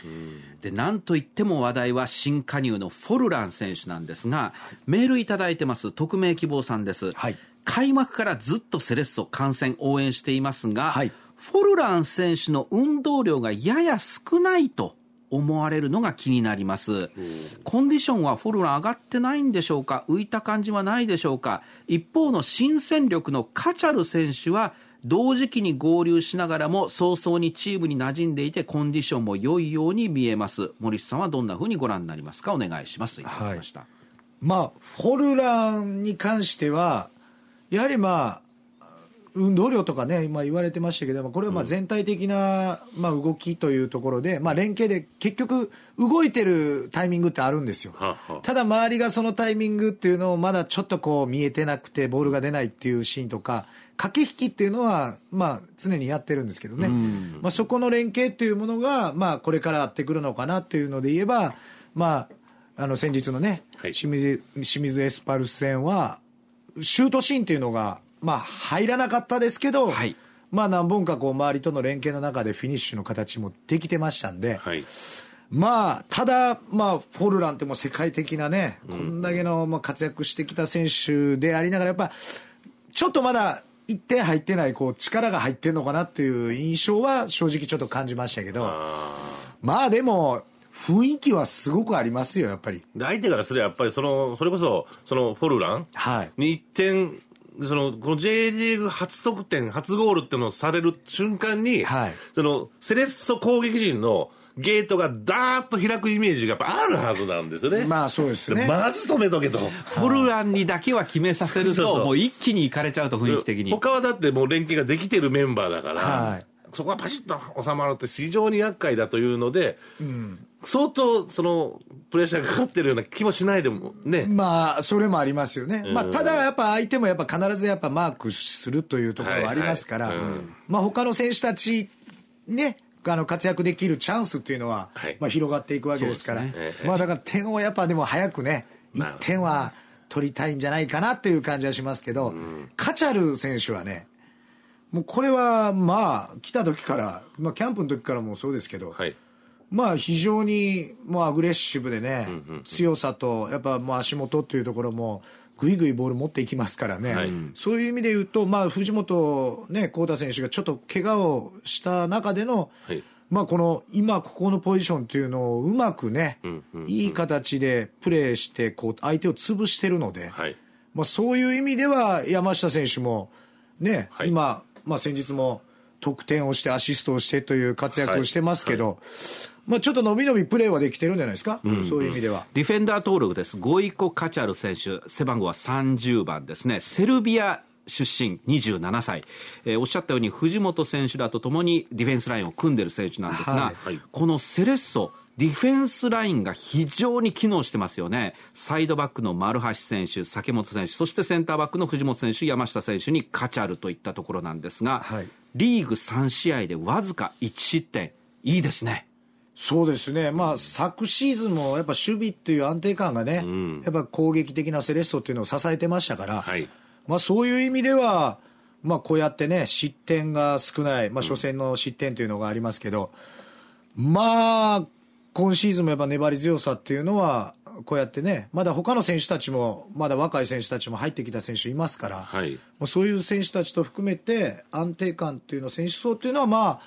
で、なんといっても話題は新加入のフォルラン選手なんですが、メールいただいてます、匿名希望さんです。はい、開幕からずっとセレッソ観戦応援していますが、はい、フォルラン選手の運動量がやや少ないと思われるのが気になります。コンディションはフォルラ上がってないんでしょうか浮いた感じはないでしょうか一方の新戦力のカチャル選手は同時期に合流しながらも早々にチームに馴染んでいてコンディションも良いように見えます森さんはどんなふうにご覧になりますかお願いしますといただきました、はい、まあフォルランに関してはやはりまあ運動量とかね、今言われてましたけども、これはまあ全体的な、まあ、動きというところで、まあ、連携で結局、動いてるタイミングってあるんですよ、ははただ周りがそのタイミングっていうのを、まだちょっとこう見えてなくて、ボールが出ないっていうシーンとか、駆け引きっていうのは、まあ、常にやってるんですけどね、まあ、そこの連携っていうものが、まあ、これからやってくるのかなっていうので言えば、まあ、あの先日のね、はい、清水清水エスパルス戦は、シュートシーンっていうのが、まあ、入らなかったですけど、はい、まあ、何本かこう周りとの連携の中でフィニッシュの形もできてましたんで、はい、まあ、ただ、まあ、フォルランっても世界的なね、こんだけのまあ活躍してきた選手でありながら、やっぱ、ちょっとまだ1点入ってない、こう、力が入ってんのかなっていう印象は正直ちょっと感じましたけど、まあでも、雰囲気はすごくありますよ、やっぱり。相手からすれば、やっぱりその、それこそ、そのフォルランに1点その、この J リーグ初得点、初ゴールっていうのをされる瞬間に、はい、その、セレッソ攻撃陣の、ゲートがだーっと開くイメージがあるはずなんですよね。まあそうですね。まず止めとけと。フルアンにだけは決めさせると、もう一気に行かれちゃうと雰囲気的に。他はだってもう連携ができてるメンバーだから、はい、そこがパシッと収まるって非常に厄介だというので、うん、相当そのプレッシャーがかかってるような気もしないでもね。まあ、それもありますよね。うん、まあ、ただやっぱ相手もやっぱ必ずやっぱマークするというところはありますから、はいはいうん、まあ他の選手たち、ね、あの活躍できるチャンスっていうのは、はい、まあ広がっていくわけですから、ね、まあだから点をやっぱでも早くね、1点は取りたいんじゃないかなっていう感じはしますけど、うん、カチャル選手はね、もうこれはまあ来た時から、まあ、キャンプの時からもそうですけど、はい、まあ非常にもうアグレッシブでね、うんうんうん、強さとやっぱもう足元っていうところもぐいぐいボール持っていきますからね、はい、そういう意味で言うと、まあ、藤本ね、幸太選手がちょっと怪我をした中での、はい、まあ、この今、ここのポジションというのをうまくね、うんうんうん、いい形でプレーしてこう、相手を潰してるので、はい、まあ、そういう意味では山下選手もね、ね今、まあ、先日も得点をしてアシストをしてという活躍をしてますけど、はいはい、まあ、ちょっと伸び伸びプレーはできてるんじゃないですか、うんうん、そういう意味では。ディフェンダー登録です、ゴイコ・カチャル選手、背番号は30番ですね、セルビア出身、27歳、えー、おっしゃったように藤本選手らとともにディフェンスラインを組んでる選手なんですが、はい、このセレッソ、ディフェンスラインが非常に機能してますよね。サイドバックの丸橋選手、酒本選手、そしてセンターバックの藤本選手、山下選手に価値あるといったところなんですが、はい、リーグ3試合でわずか1失点、いいですね。そうですね、まあ、昨シーズンもやっぱ守備っていう安定感がね、うん、やっぱ攻撃的なセレッソっていうのを支えてましたから、はい、まあ、そういう意味では、まあ、こうやってね、失点が少ない、まあ、初戦の失点というのがありますけど、うん、まあ、今シーズンもやっぱ粘り強さっていうのは、こうやってね、まだ他の選手たちも、まだ若い選手たちも入ってきた選手いますから、はい、もうそういう選手たちと含めて、安定感っていうの、選手層っていうのは、まあ、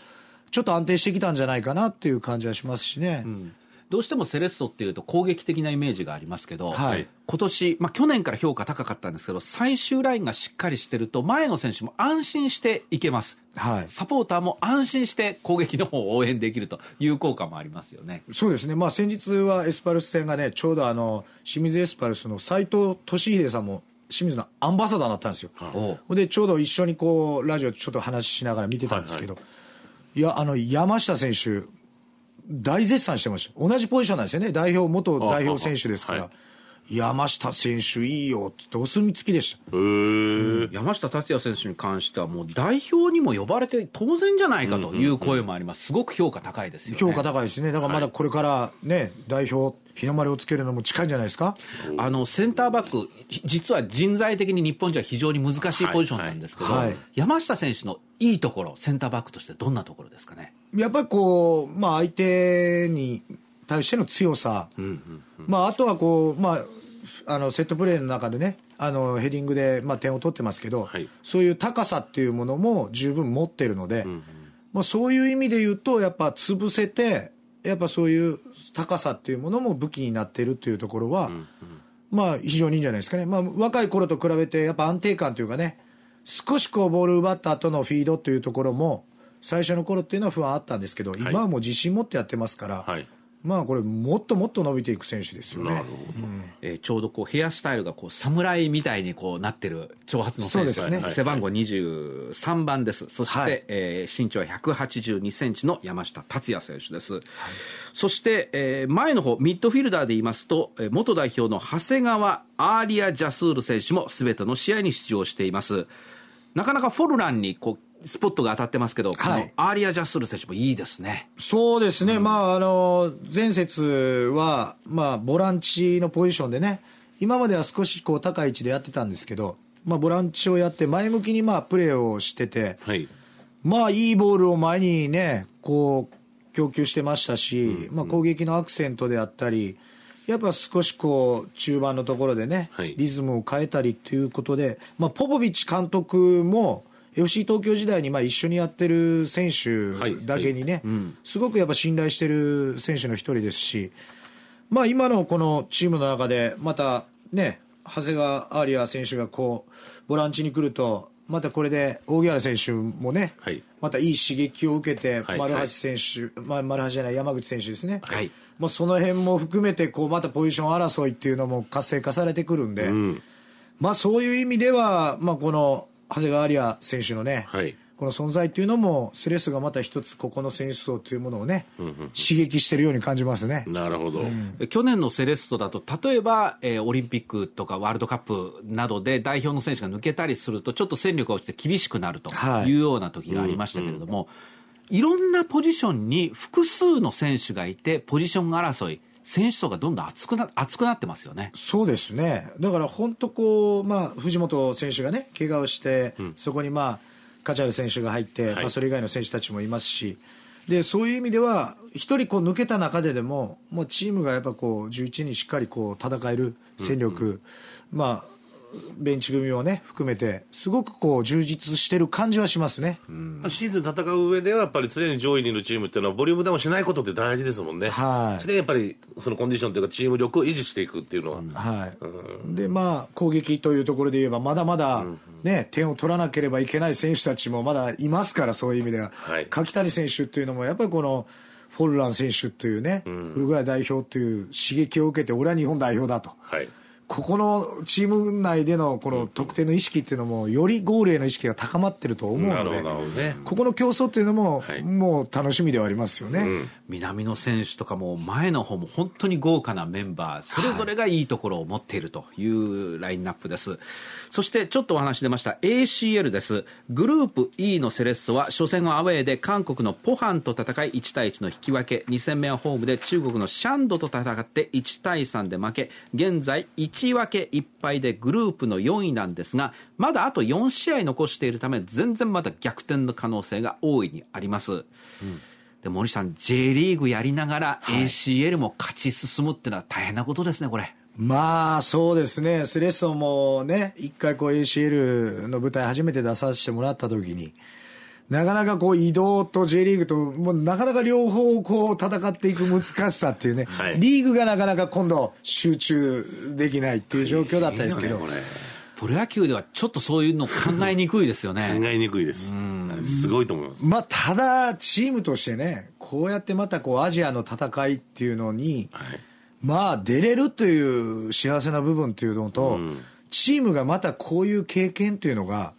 ちょっと安定してきたんじゃないかなっていう感じはしますしね。うんどうしてもセレッソっていうと攻撃的なイメージがありますけど、はい、今年、まあ、去年から評価高かったんですけど最終ラインがしっかりしてると前の選手も安心していけます、はい、サポーターも安心して攻撃の方を応援できるという効果もありますよねそうですね、まあ、先日はエスパルス戦がねちょうどあの清水エスパルスの斎藤俊英さんも清水のアンバサダーだったんですよ、はん、でちょうど一緒にこうラジオちょっと話しながら見てたんですけど、はいはい、いやあの山下選手大絶賛してました。同じポジションなんですよね。代表、元代表選手ですから。はい山下選手いいよってってお墨付きでした、うん、山下達也選手に関してはもう代表にも呼ばれて当然じゃないかという声もあります、すごく評価高いですよね評価高いですねだからまだこれからね、代表日の丸をつけるのも近いんじゃないですかあのセンターバック実は人材的に日本人は非常に難しいポジションなんですけど、はいはい、山下選手のいいところセンターバックとしてどんなところですかねやっぱりこう、まあ、相手に対しての強さ、まあ、あとはこう、まあ、あのセットプレーの中でね、あのヘディングで、まあ、点を取ってますけど、はい、そういう高さっていうものも十分持ってるので、うんまあ、そういう意味で言うと、やっぱ潰せて、やっぱそういう高さっていうものも武器になってるっていうところは、うん、まあ、非常にいいんじゃないですかね、まあ、若い頃と比べて、やっぱ安定感というかね、少しこうボール奪った後のフィードというところも、最初の頃っていうのは不安あったんですけど、今はもう自信持ってやってますから、はい、まあこれもっともっと伸びていく選手ですよね。なるほど。えー、ちょうどこうヘアスタイルがこう侍みたいにこうなってる長髪の選手ですね。背番号23番です。そして、はい、えー、身長182センチの山下達也選手です。はい、そして、えー、前の方ミッドフィルダーで言いますと、え元代表の長谷川アーリア・ジャスール選手もすべての試合に出場しています。なかなかフォルランにこうスポットが当たってますけど、はい、アーリア・ジャッスル選手もいいですね。そうですね、うん、まあ、あの、前節は、まあ、ボランチのポジションでね、今までは少しこう高い位置でやってたんですけど、まあ、ボランチをやって、前向きにまあプレーをしてて、はい、まあ、いいボールを前にね、こう、供給してましたし、うんまあ、攻撃のアクセントであったり、やっぱ少しこう、中盤のところでね、はい、リズムを変えたりということで、まあ、ポポビッチ監督も、FC 東京時代にまあ一緒にやってる選手だけにね、はいはいうん、すごくやっぱ信頼してる選手の一人ですし、まあ、今のこのチームの中で、またね、長谷川アリア選手がこうボランチに来ると、またこれで荻原選手もね、はい、またいい刺激を受けて、丸橋選手、まあ、丸橋じゃない、山口選手ですね、はいまあ、その辺も含めてこう、またポジション争いっていうのも活性化されてくるんで。うんまあ、そういう意味では、まあ、この長谷川有也選手のね、はい、この存在というのもセレッソがまた一つここの選手層というものをね、うんうん、刺激してるように感じますねなるほど、うん、去年のセレッソだと例えば、えー、オリンピックとかワールドカップなどで代表の選手が抜けたりするとちょっと戦力が落ちて厳しくなるというような時がありましたけれども、はいうんうん、いろんなポジションに複数の選手がいてポジション争い選手層がどんどん厚くな厚くなってますよねそうですね、だから本当こう、まあ、藤本選手がね、怪我をして、うん、そこに、まあ、カチャール選手が入って、はい、まあ、それ以外の選手たちもいますし。でそういう意味では、一人こう抜けた中ででも、もうチームがやっぱこう11人しっかりこう戦える戦力、うんうん、まあ、ベンチ組をね、含めて、すごくこう、充実してる感じはしますね。うん、シーズン戦う上では、やっぱり常に上位にいるチームっていうのは、ボリュームダウンしないことって大事ですもんね。はい。常にやっぱり、そのコンディションというか、チーム力を維持していくっていうのは。うん、はい、うん。で、まあ、攻撃というところで言えば、まだまだ、ね、点を取らなければいけない選手たちもまだいますから、そういう意味では。はい。柿谷選手っていうのも、やっぱりこの、フォルラン選手っていうね、うん、ウルグアイ代表っていう刺激を受けて、俺は日本代表だと。はいここのチーム内でのこの得点の意識っていうのも、よりゴールへの意識が高まってると思うので、ね、ここの競争っていうのも、もう楽しみではありますよね、うん、南野選手とかも、前の方も本当に豪華なメンバー、それぞれがいいところを持っているというラインナップです。はい、そしてちょっとお話出ました ACL です。グループ E のセレッソは初戦をアウェーで韓国のポハンと戦い1対1の引き分け、2戦目はホームで中国のシャンドと戦って1対3で負け、現在1私分け1敗でグループの4位なんですが、まだあと4試合残しているため、全然まだ逆転の可能性が大いにあります。うんで森さん、J リーグやりながら ACL も勝ち進むっていうのは大変なことですね、これ。まあそうですね、セレッソもね、一回こう ACL の舞台初めて出させてもらった時に、なかなかこう移動と J リーグと、もうなかなか両方こう戦っていく難しさっていうね、はい、リーグがなかなか今度集中できないっていう状況だったですけど。プロ野球ではちょっとそういうの考えにくいですよね。考えにくいです。すごいと思います。まあ、ただ、チームとしてね、こうやってまたこうアジアの戦いっていうのに、はい、まあ、出れるという幸せな部分っていうのと、うん、チームがまたこういう経験っていうのが、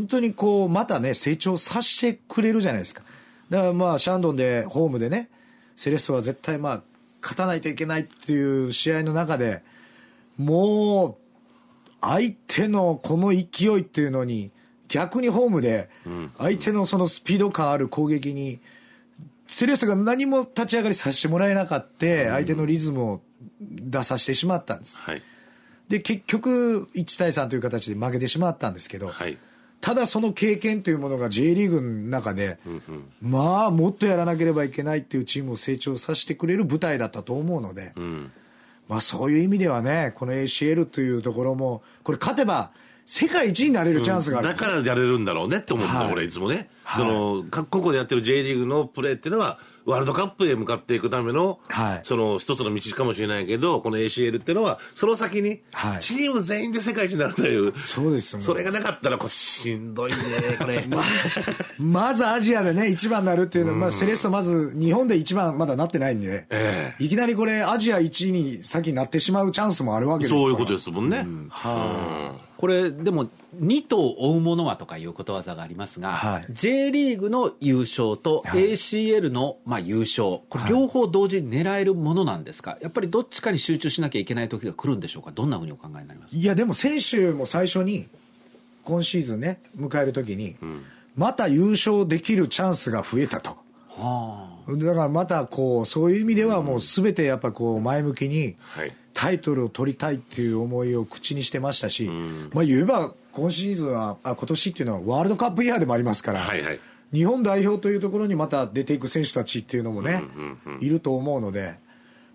本当にこう、またね、成長させてくれるじゃないですか。だからまあ、シャンドンで、ホームでね、セレッソは絶対まあ、勝たないといけないっていう試合の中で、もう、相手のこの勢いっていうのに、逆にホームで、相手のそのスピード感ある攻撃に、セレッソが何も立ち上がりさせてもらえなかった、相手のリズムを出させてしまったんです。はい、で、結局、1対3という形で負けてしまったんですけど、はいただその経験というものが J リーグの中で、うんうん、まあもっとやらなければいけないっていうチームを成長させてくれる舞台だったと思うので、うん、まあそういう意味ではねこの ACL というところもこれ勝てば世界一になれるチャンスがある、うん、だからやれるんだろうねって思った、はい、俺いつもね、はい、その各国でやってる J リーグのプレーっていうのはワールドカップへ向かっていくための、はい、その一つの道かもしれないけど、この ACL っていうのは、その先に、チーム全員で世界一になるという、はい、そうですよね。それがなかったら、こう、しんどいね、これ。ま、まずアジアでね、一番になるっていうのは、まあ、セレッソまず、日本で一番まだなってないんで、ええ、いきなりこれ、アジア一位に先になってしまうチャンスもあるわけですからそういうことですもんね。うん、はあ。これでも2頭追うものはとかいうことわざがありますが、はい、J リーグの優勝と ACL のまあ優勝、これ両方同時に狙えるものなんですか、やっぱりどっちかに集中しなきゃいけない時が来るんでしょうか、どんなふうにお考えになりますいや、でも選手も最初に、今シーズンね、迎える時に、また優勝できるチャンスが増えたと。だからまたこうそういう意味ではもう全てやっぱこう前向きにタイトルを取りたいっていう思いを口にしてましたし、まあ言えば今シーズンはあ今年っていうのはワールドカップイヤーでもありますから、はいはい、日本代表というところにまた出ていく選手たちっていうのもね、いると思うので。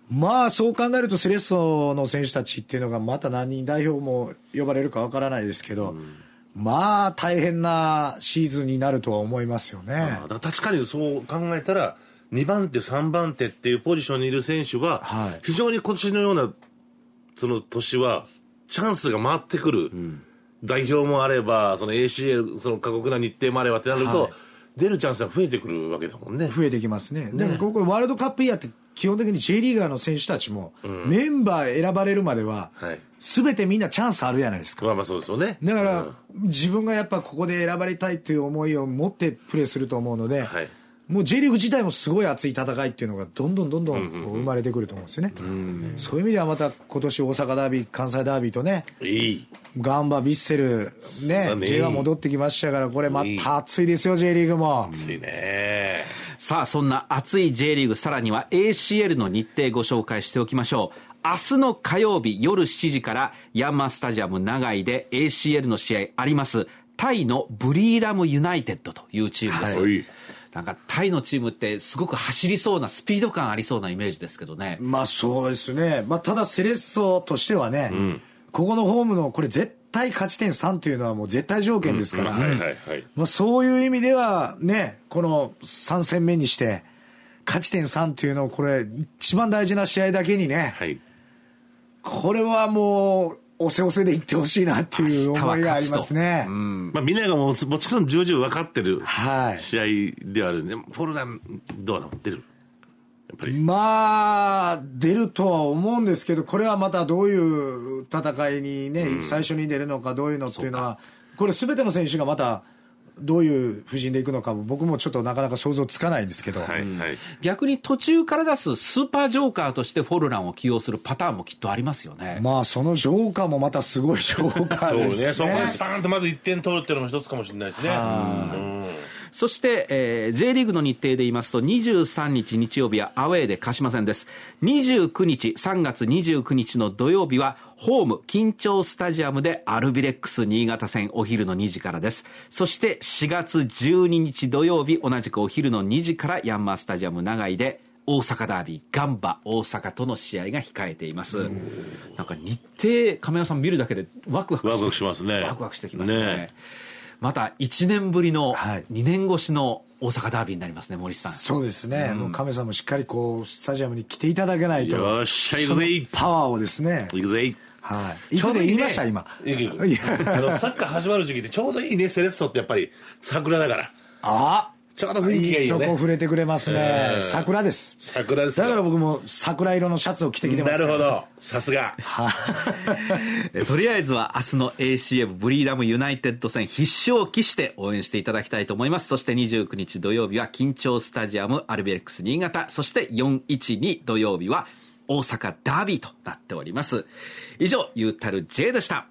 まあそう考えるとセレッソの選手たちっていうのがまた何人代表も呼ばれるかわからないですけど、うんまあ大変なシーズンになるとは思いますよね。か確かにそう考えたら、2番手、3番手っていうポジションにいる選手は、はい、非常に今年のような、その年は、チャンスが回ってくる。うん、代表もあれば、その ACL、その過酷な日程もあればってなると、はい、出るチャンスが増えてくるわけだもんね。増えてきますね。ねでも、ここワールドカップイヤーって基本的に J リーガーの選手たちも、メンバー選ばれるまでは、全てみんなチャンスあるじゃないですか。まあまあそうですよね。だから、自分がやっぱここで選ばれたいっていう思いを持ってプレーすると思うので、はい、もう J リーグ自体もすごい熱い戦いっていうのがどんどんどんどん生まれてくると思うんですよね、そういう意味ではまた今年大阪ダービー関西ダービーとねガンバ、ヴィッセル、ね、J が戻ってきましたから、これまた熱いですよ、J リーグも。熱いね。さあ、そんな熱い J リーグ、さらには ACL の日程ご紹介しておきましょう。明日の火曜日夜7時からヤンマスタジアム長井で ACL の試合あります。タイのブリーラムユナイテッドというチームです。はいなんかタイのチームってすごく走りそうなスピード感ありそうなイメージですけどね。まあそうですね。まあただセレッソとしてはね、うん、ここのホームのこれ絶対勝ち点3というのはもう絶対条件ですから、まあそういう意味ではね、この3戦目にして、勝ち点3というのをこれ一番大事な試合だけにね、はい、これはもうおせおせで行ってほしいなっていう思いがありますね。うん、まあ、みんながももちろん重々分かってる試合ではあるんで、はい、フォルダンどうなの出るまあ、出るとは思うんですけど、これはまたどういう戦いにね、うん、最初に出るのか、どういうのっていうのは、これ、すべての選手がまたどういう布陣でいくのかも、僕もちょっとなかなか想像つかないんですけど、はいはい、逆に途中から出すスーパージョーカーとしてフォルランを起用するパターンもきっとありますよね。まあ、そのジョーカーもまたすごいジョーカーですね。そうね、そこでスパーンとまず1点取るっていうのも一つかもしれないですね。そして、えー、J リーグの日程で言いますと、23日日曜日はアウェーで鹿島戦です。29日、3月29日の土曜日は、ホーム、緊張スタジアムでアルビレックス新潟戦、お昼の2時からです。そして、4月12日土曜日、同じくお昼の2時からヤンマースタジアム長井で、大阪ダービーガンバ大阪との試合が控えていますなんか日程亀山さん見るだけでワクワクしますねワクワクしてきますねねまた1年ぶりの2年越しの大阪ダービーになりますね、森さん。そうですね。うん、もう亀さんもしっかりこう、スタジアムに来ていただけないと。よっしゃ、行くぜパワーをですね。行くぜはい。ちょうどいました、今。あの、サッカー始まる時期ってちょうどいいね、セレッソってやっぱり桜だから。ああちょうど雰囲気がいいよ、ね。とこ触れてくれますね。桜です。桜です。だから僕も桜色のシャツを着てきてます、ね、なるほど。さすが。とりあえずは明日の ACF ブリーダムユナイテッド戦必勝を期して応援していただきたいと思います。そして29日土曜日は緊張スタジアム RBX 新潟。そして412土曜日は大阪ダービーとなっております。以上、ゆうたる J でした。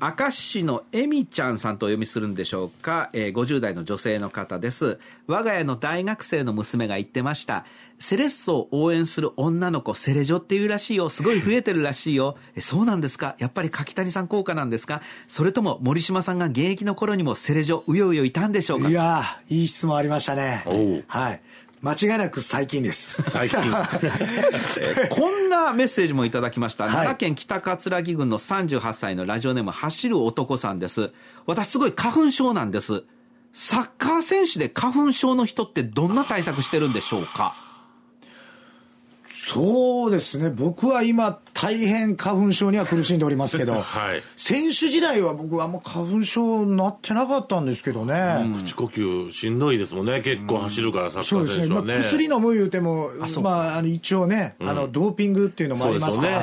明石市のえみちゃんさんとお読みするんでしょうか、えー、50代の女性の方です我が家の大学生の娘が言ってましたセレッソを応援する女の子セレジョっていうらしいよすごい増えてるらしいよえそうなんですかやっぱり柿谷さん効果なんですかそれとも森島さんが現役の頃にもセレジョうようよいたんでしょうかいやいい質問ありましたねはい間違いなく最近です。最近。こんなメッセージもいただきました。はい、奈良県北葛城郡の38歳のラジオネーム、走る男さんです。私すごい花粉症なんです。サッカー選手で花粉症の人ってどんな対策してるんでしょうかそうですね僕は今大変花粉症には苦しんでおりますけど、はい、選手時代は僕はもう花粉症なってなかったんですけどね、うん、口呼吸しんどいですもんね結構走るから、うサッカーね、ねまあ、薬飲むいうてもまあ、あの一応ね、うん、あのドーピングっていうのもありますから、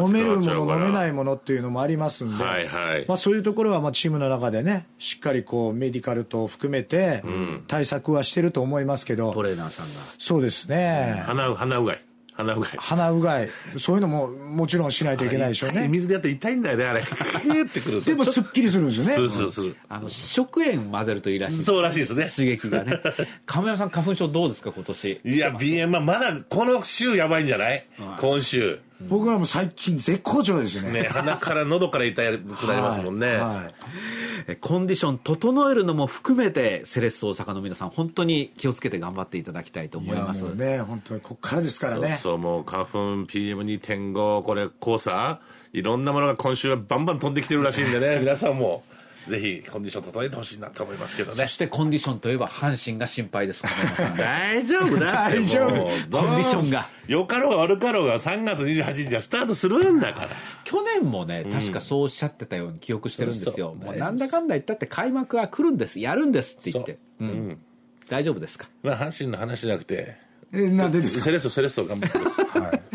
ね、飲めるもの飲めないものっていうのもありますんで、はいはい、まあ、そういうところはまあチームの中でねしっかりこうメディカルと含めて対策はしてると思いますけど、トレーナーさんがそうですね鼻うがい鼻うがい鼻うがいそういうのももちろんしないといけないでしょうね水でやって痛いんだよねあれ でもすっきりするんですよねするするするあの食塩混ぜるといいらしいそうらしいですね刺激がね 亀山さん花粉症どうですか今年いや BM はまだこの週やばいんじゃない、今週僕らも最近絶好調ですねね鼻から喉から痛くなりますもんね、はいコンディション整えるのも含めて、セレッソ大阪の皆さん、本当に気をつけて頑張っていただきたいと思います。ね、本当にここからですからね。そうもう花粉 PM2.5、これ、黄砂、いろんなものが今週はバンバン飛んできてるらしいんでね、皆さんも。ぜひコンディション整えてほしいなと思いますけどね。そしてコンディションといえば阪神が心配です。大丈夫だ。大丈夫。コンディションが。よかろうが悪かろうが3月28日はスタートするんだから。去年もね、確かそうおっしゃってたように記憶してるんですよ。もうなんだかんだ言ったって開幕は来るんです。やるんですって言って。うん。大丈夫ですかまあ阪神の話じゃなくて。え、なんでですかセレッソ、セレッソ頑張ってください。はい。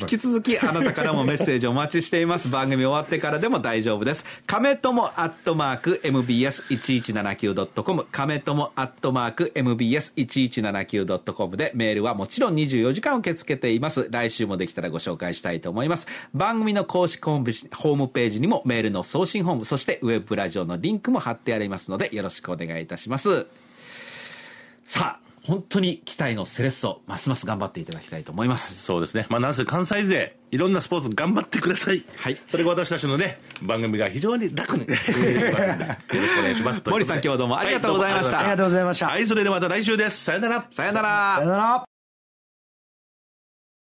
引き続きあなたからもメッセージお待ちしています番組終わってからでも大丈夫です亀友アットマーク MBS1179.com 亀友アットマーク MBS1179.com でメールはもちろん24時間受け付けています来週もできたらご紹介したいと思います番組の公式ホームページにもメールの送信ホームそしてウェブラジオのリンクも貼ってありますのでよろしくお願いいたしますさあ本当に期待のセレッソ、ますます頑張っていただきたいと思います。そうですね。まあ、なんせ関西勢、いろんなスポーツ頑張ってください。はい。それが私たちのね、番組が非常に楽に。よろしくお願いします。森さん、今日はどうもありがとうございました。はい、ありがとうございました。はい、それではまた来週です。さよなら。さよなら。さよなら。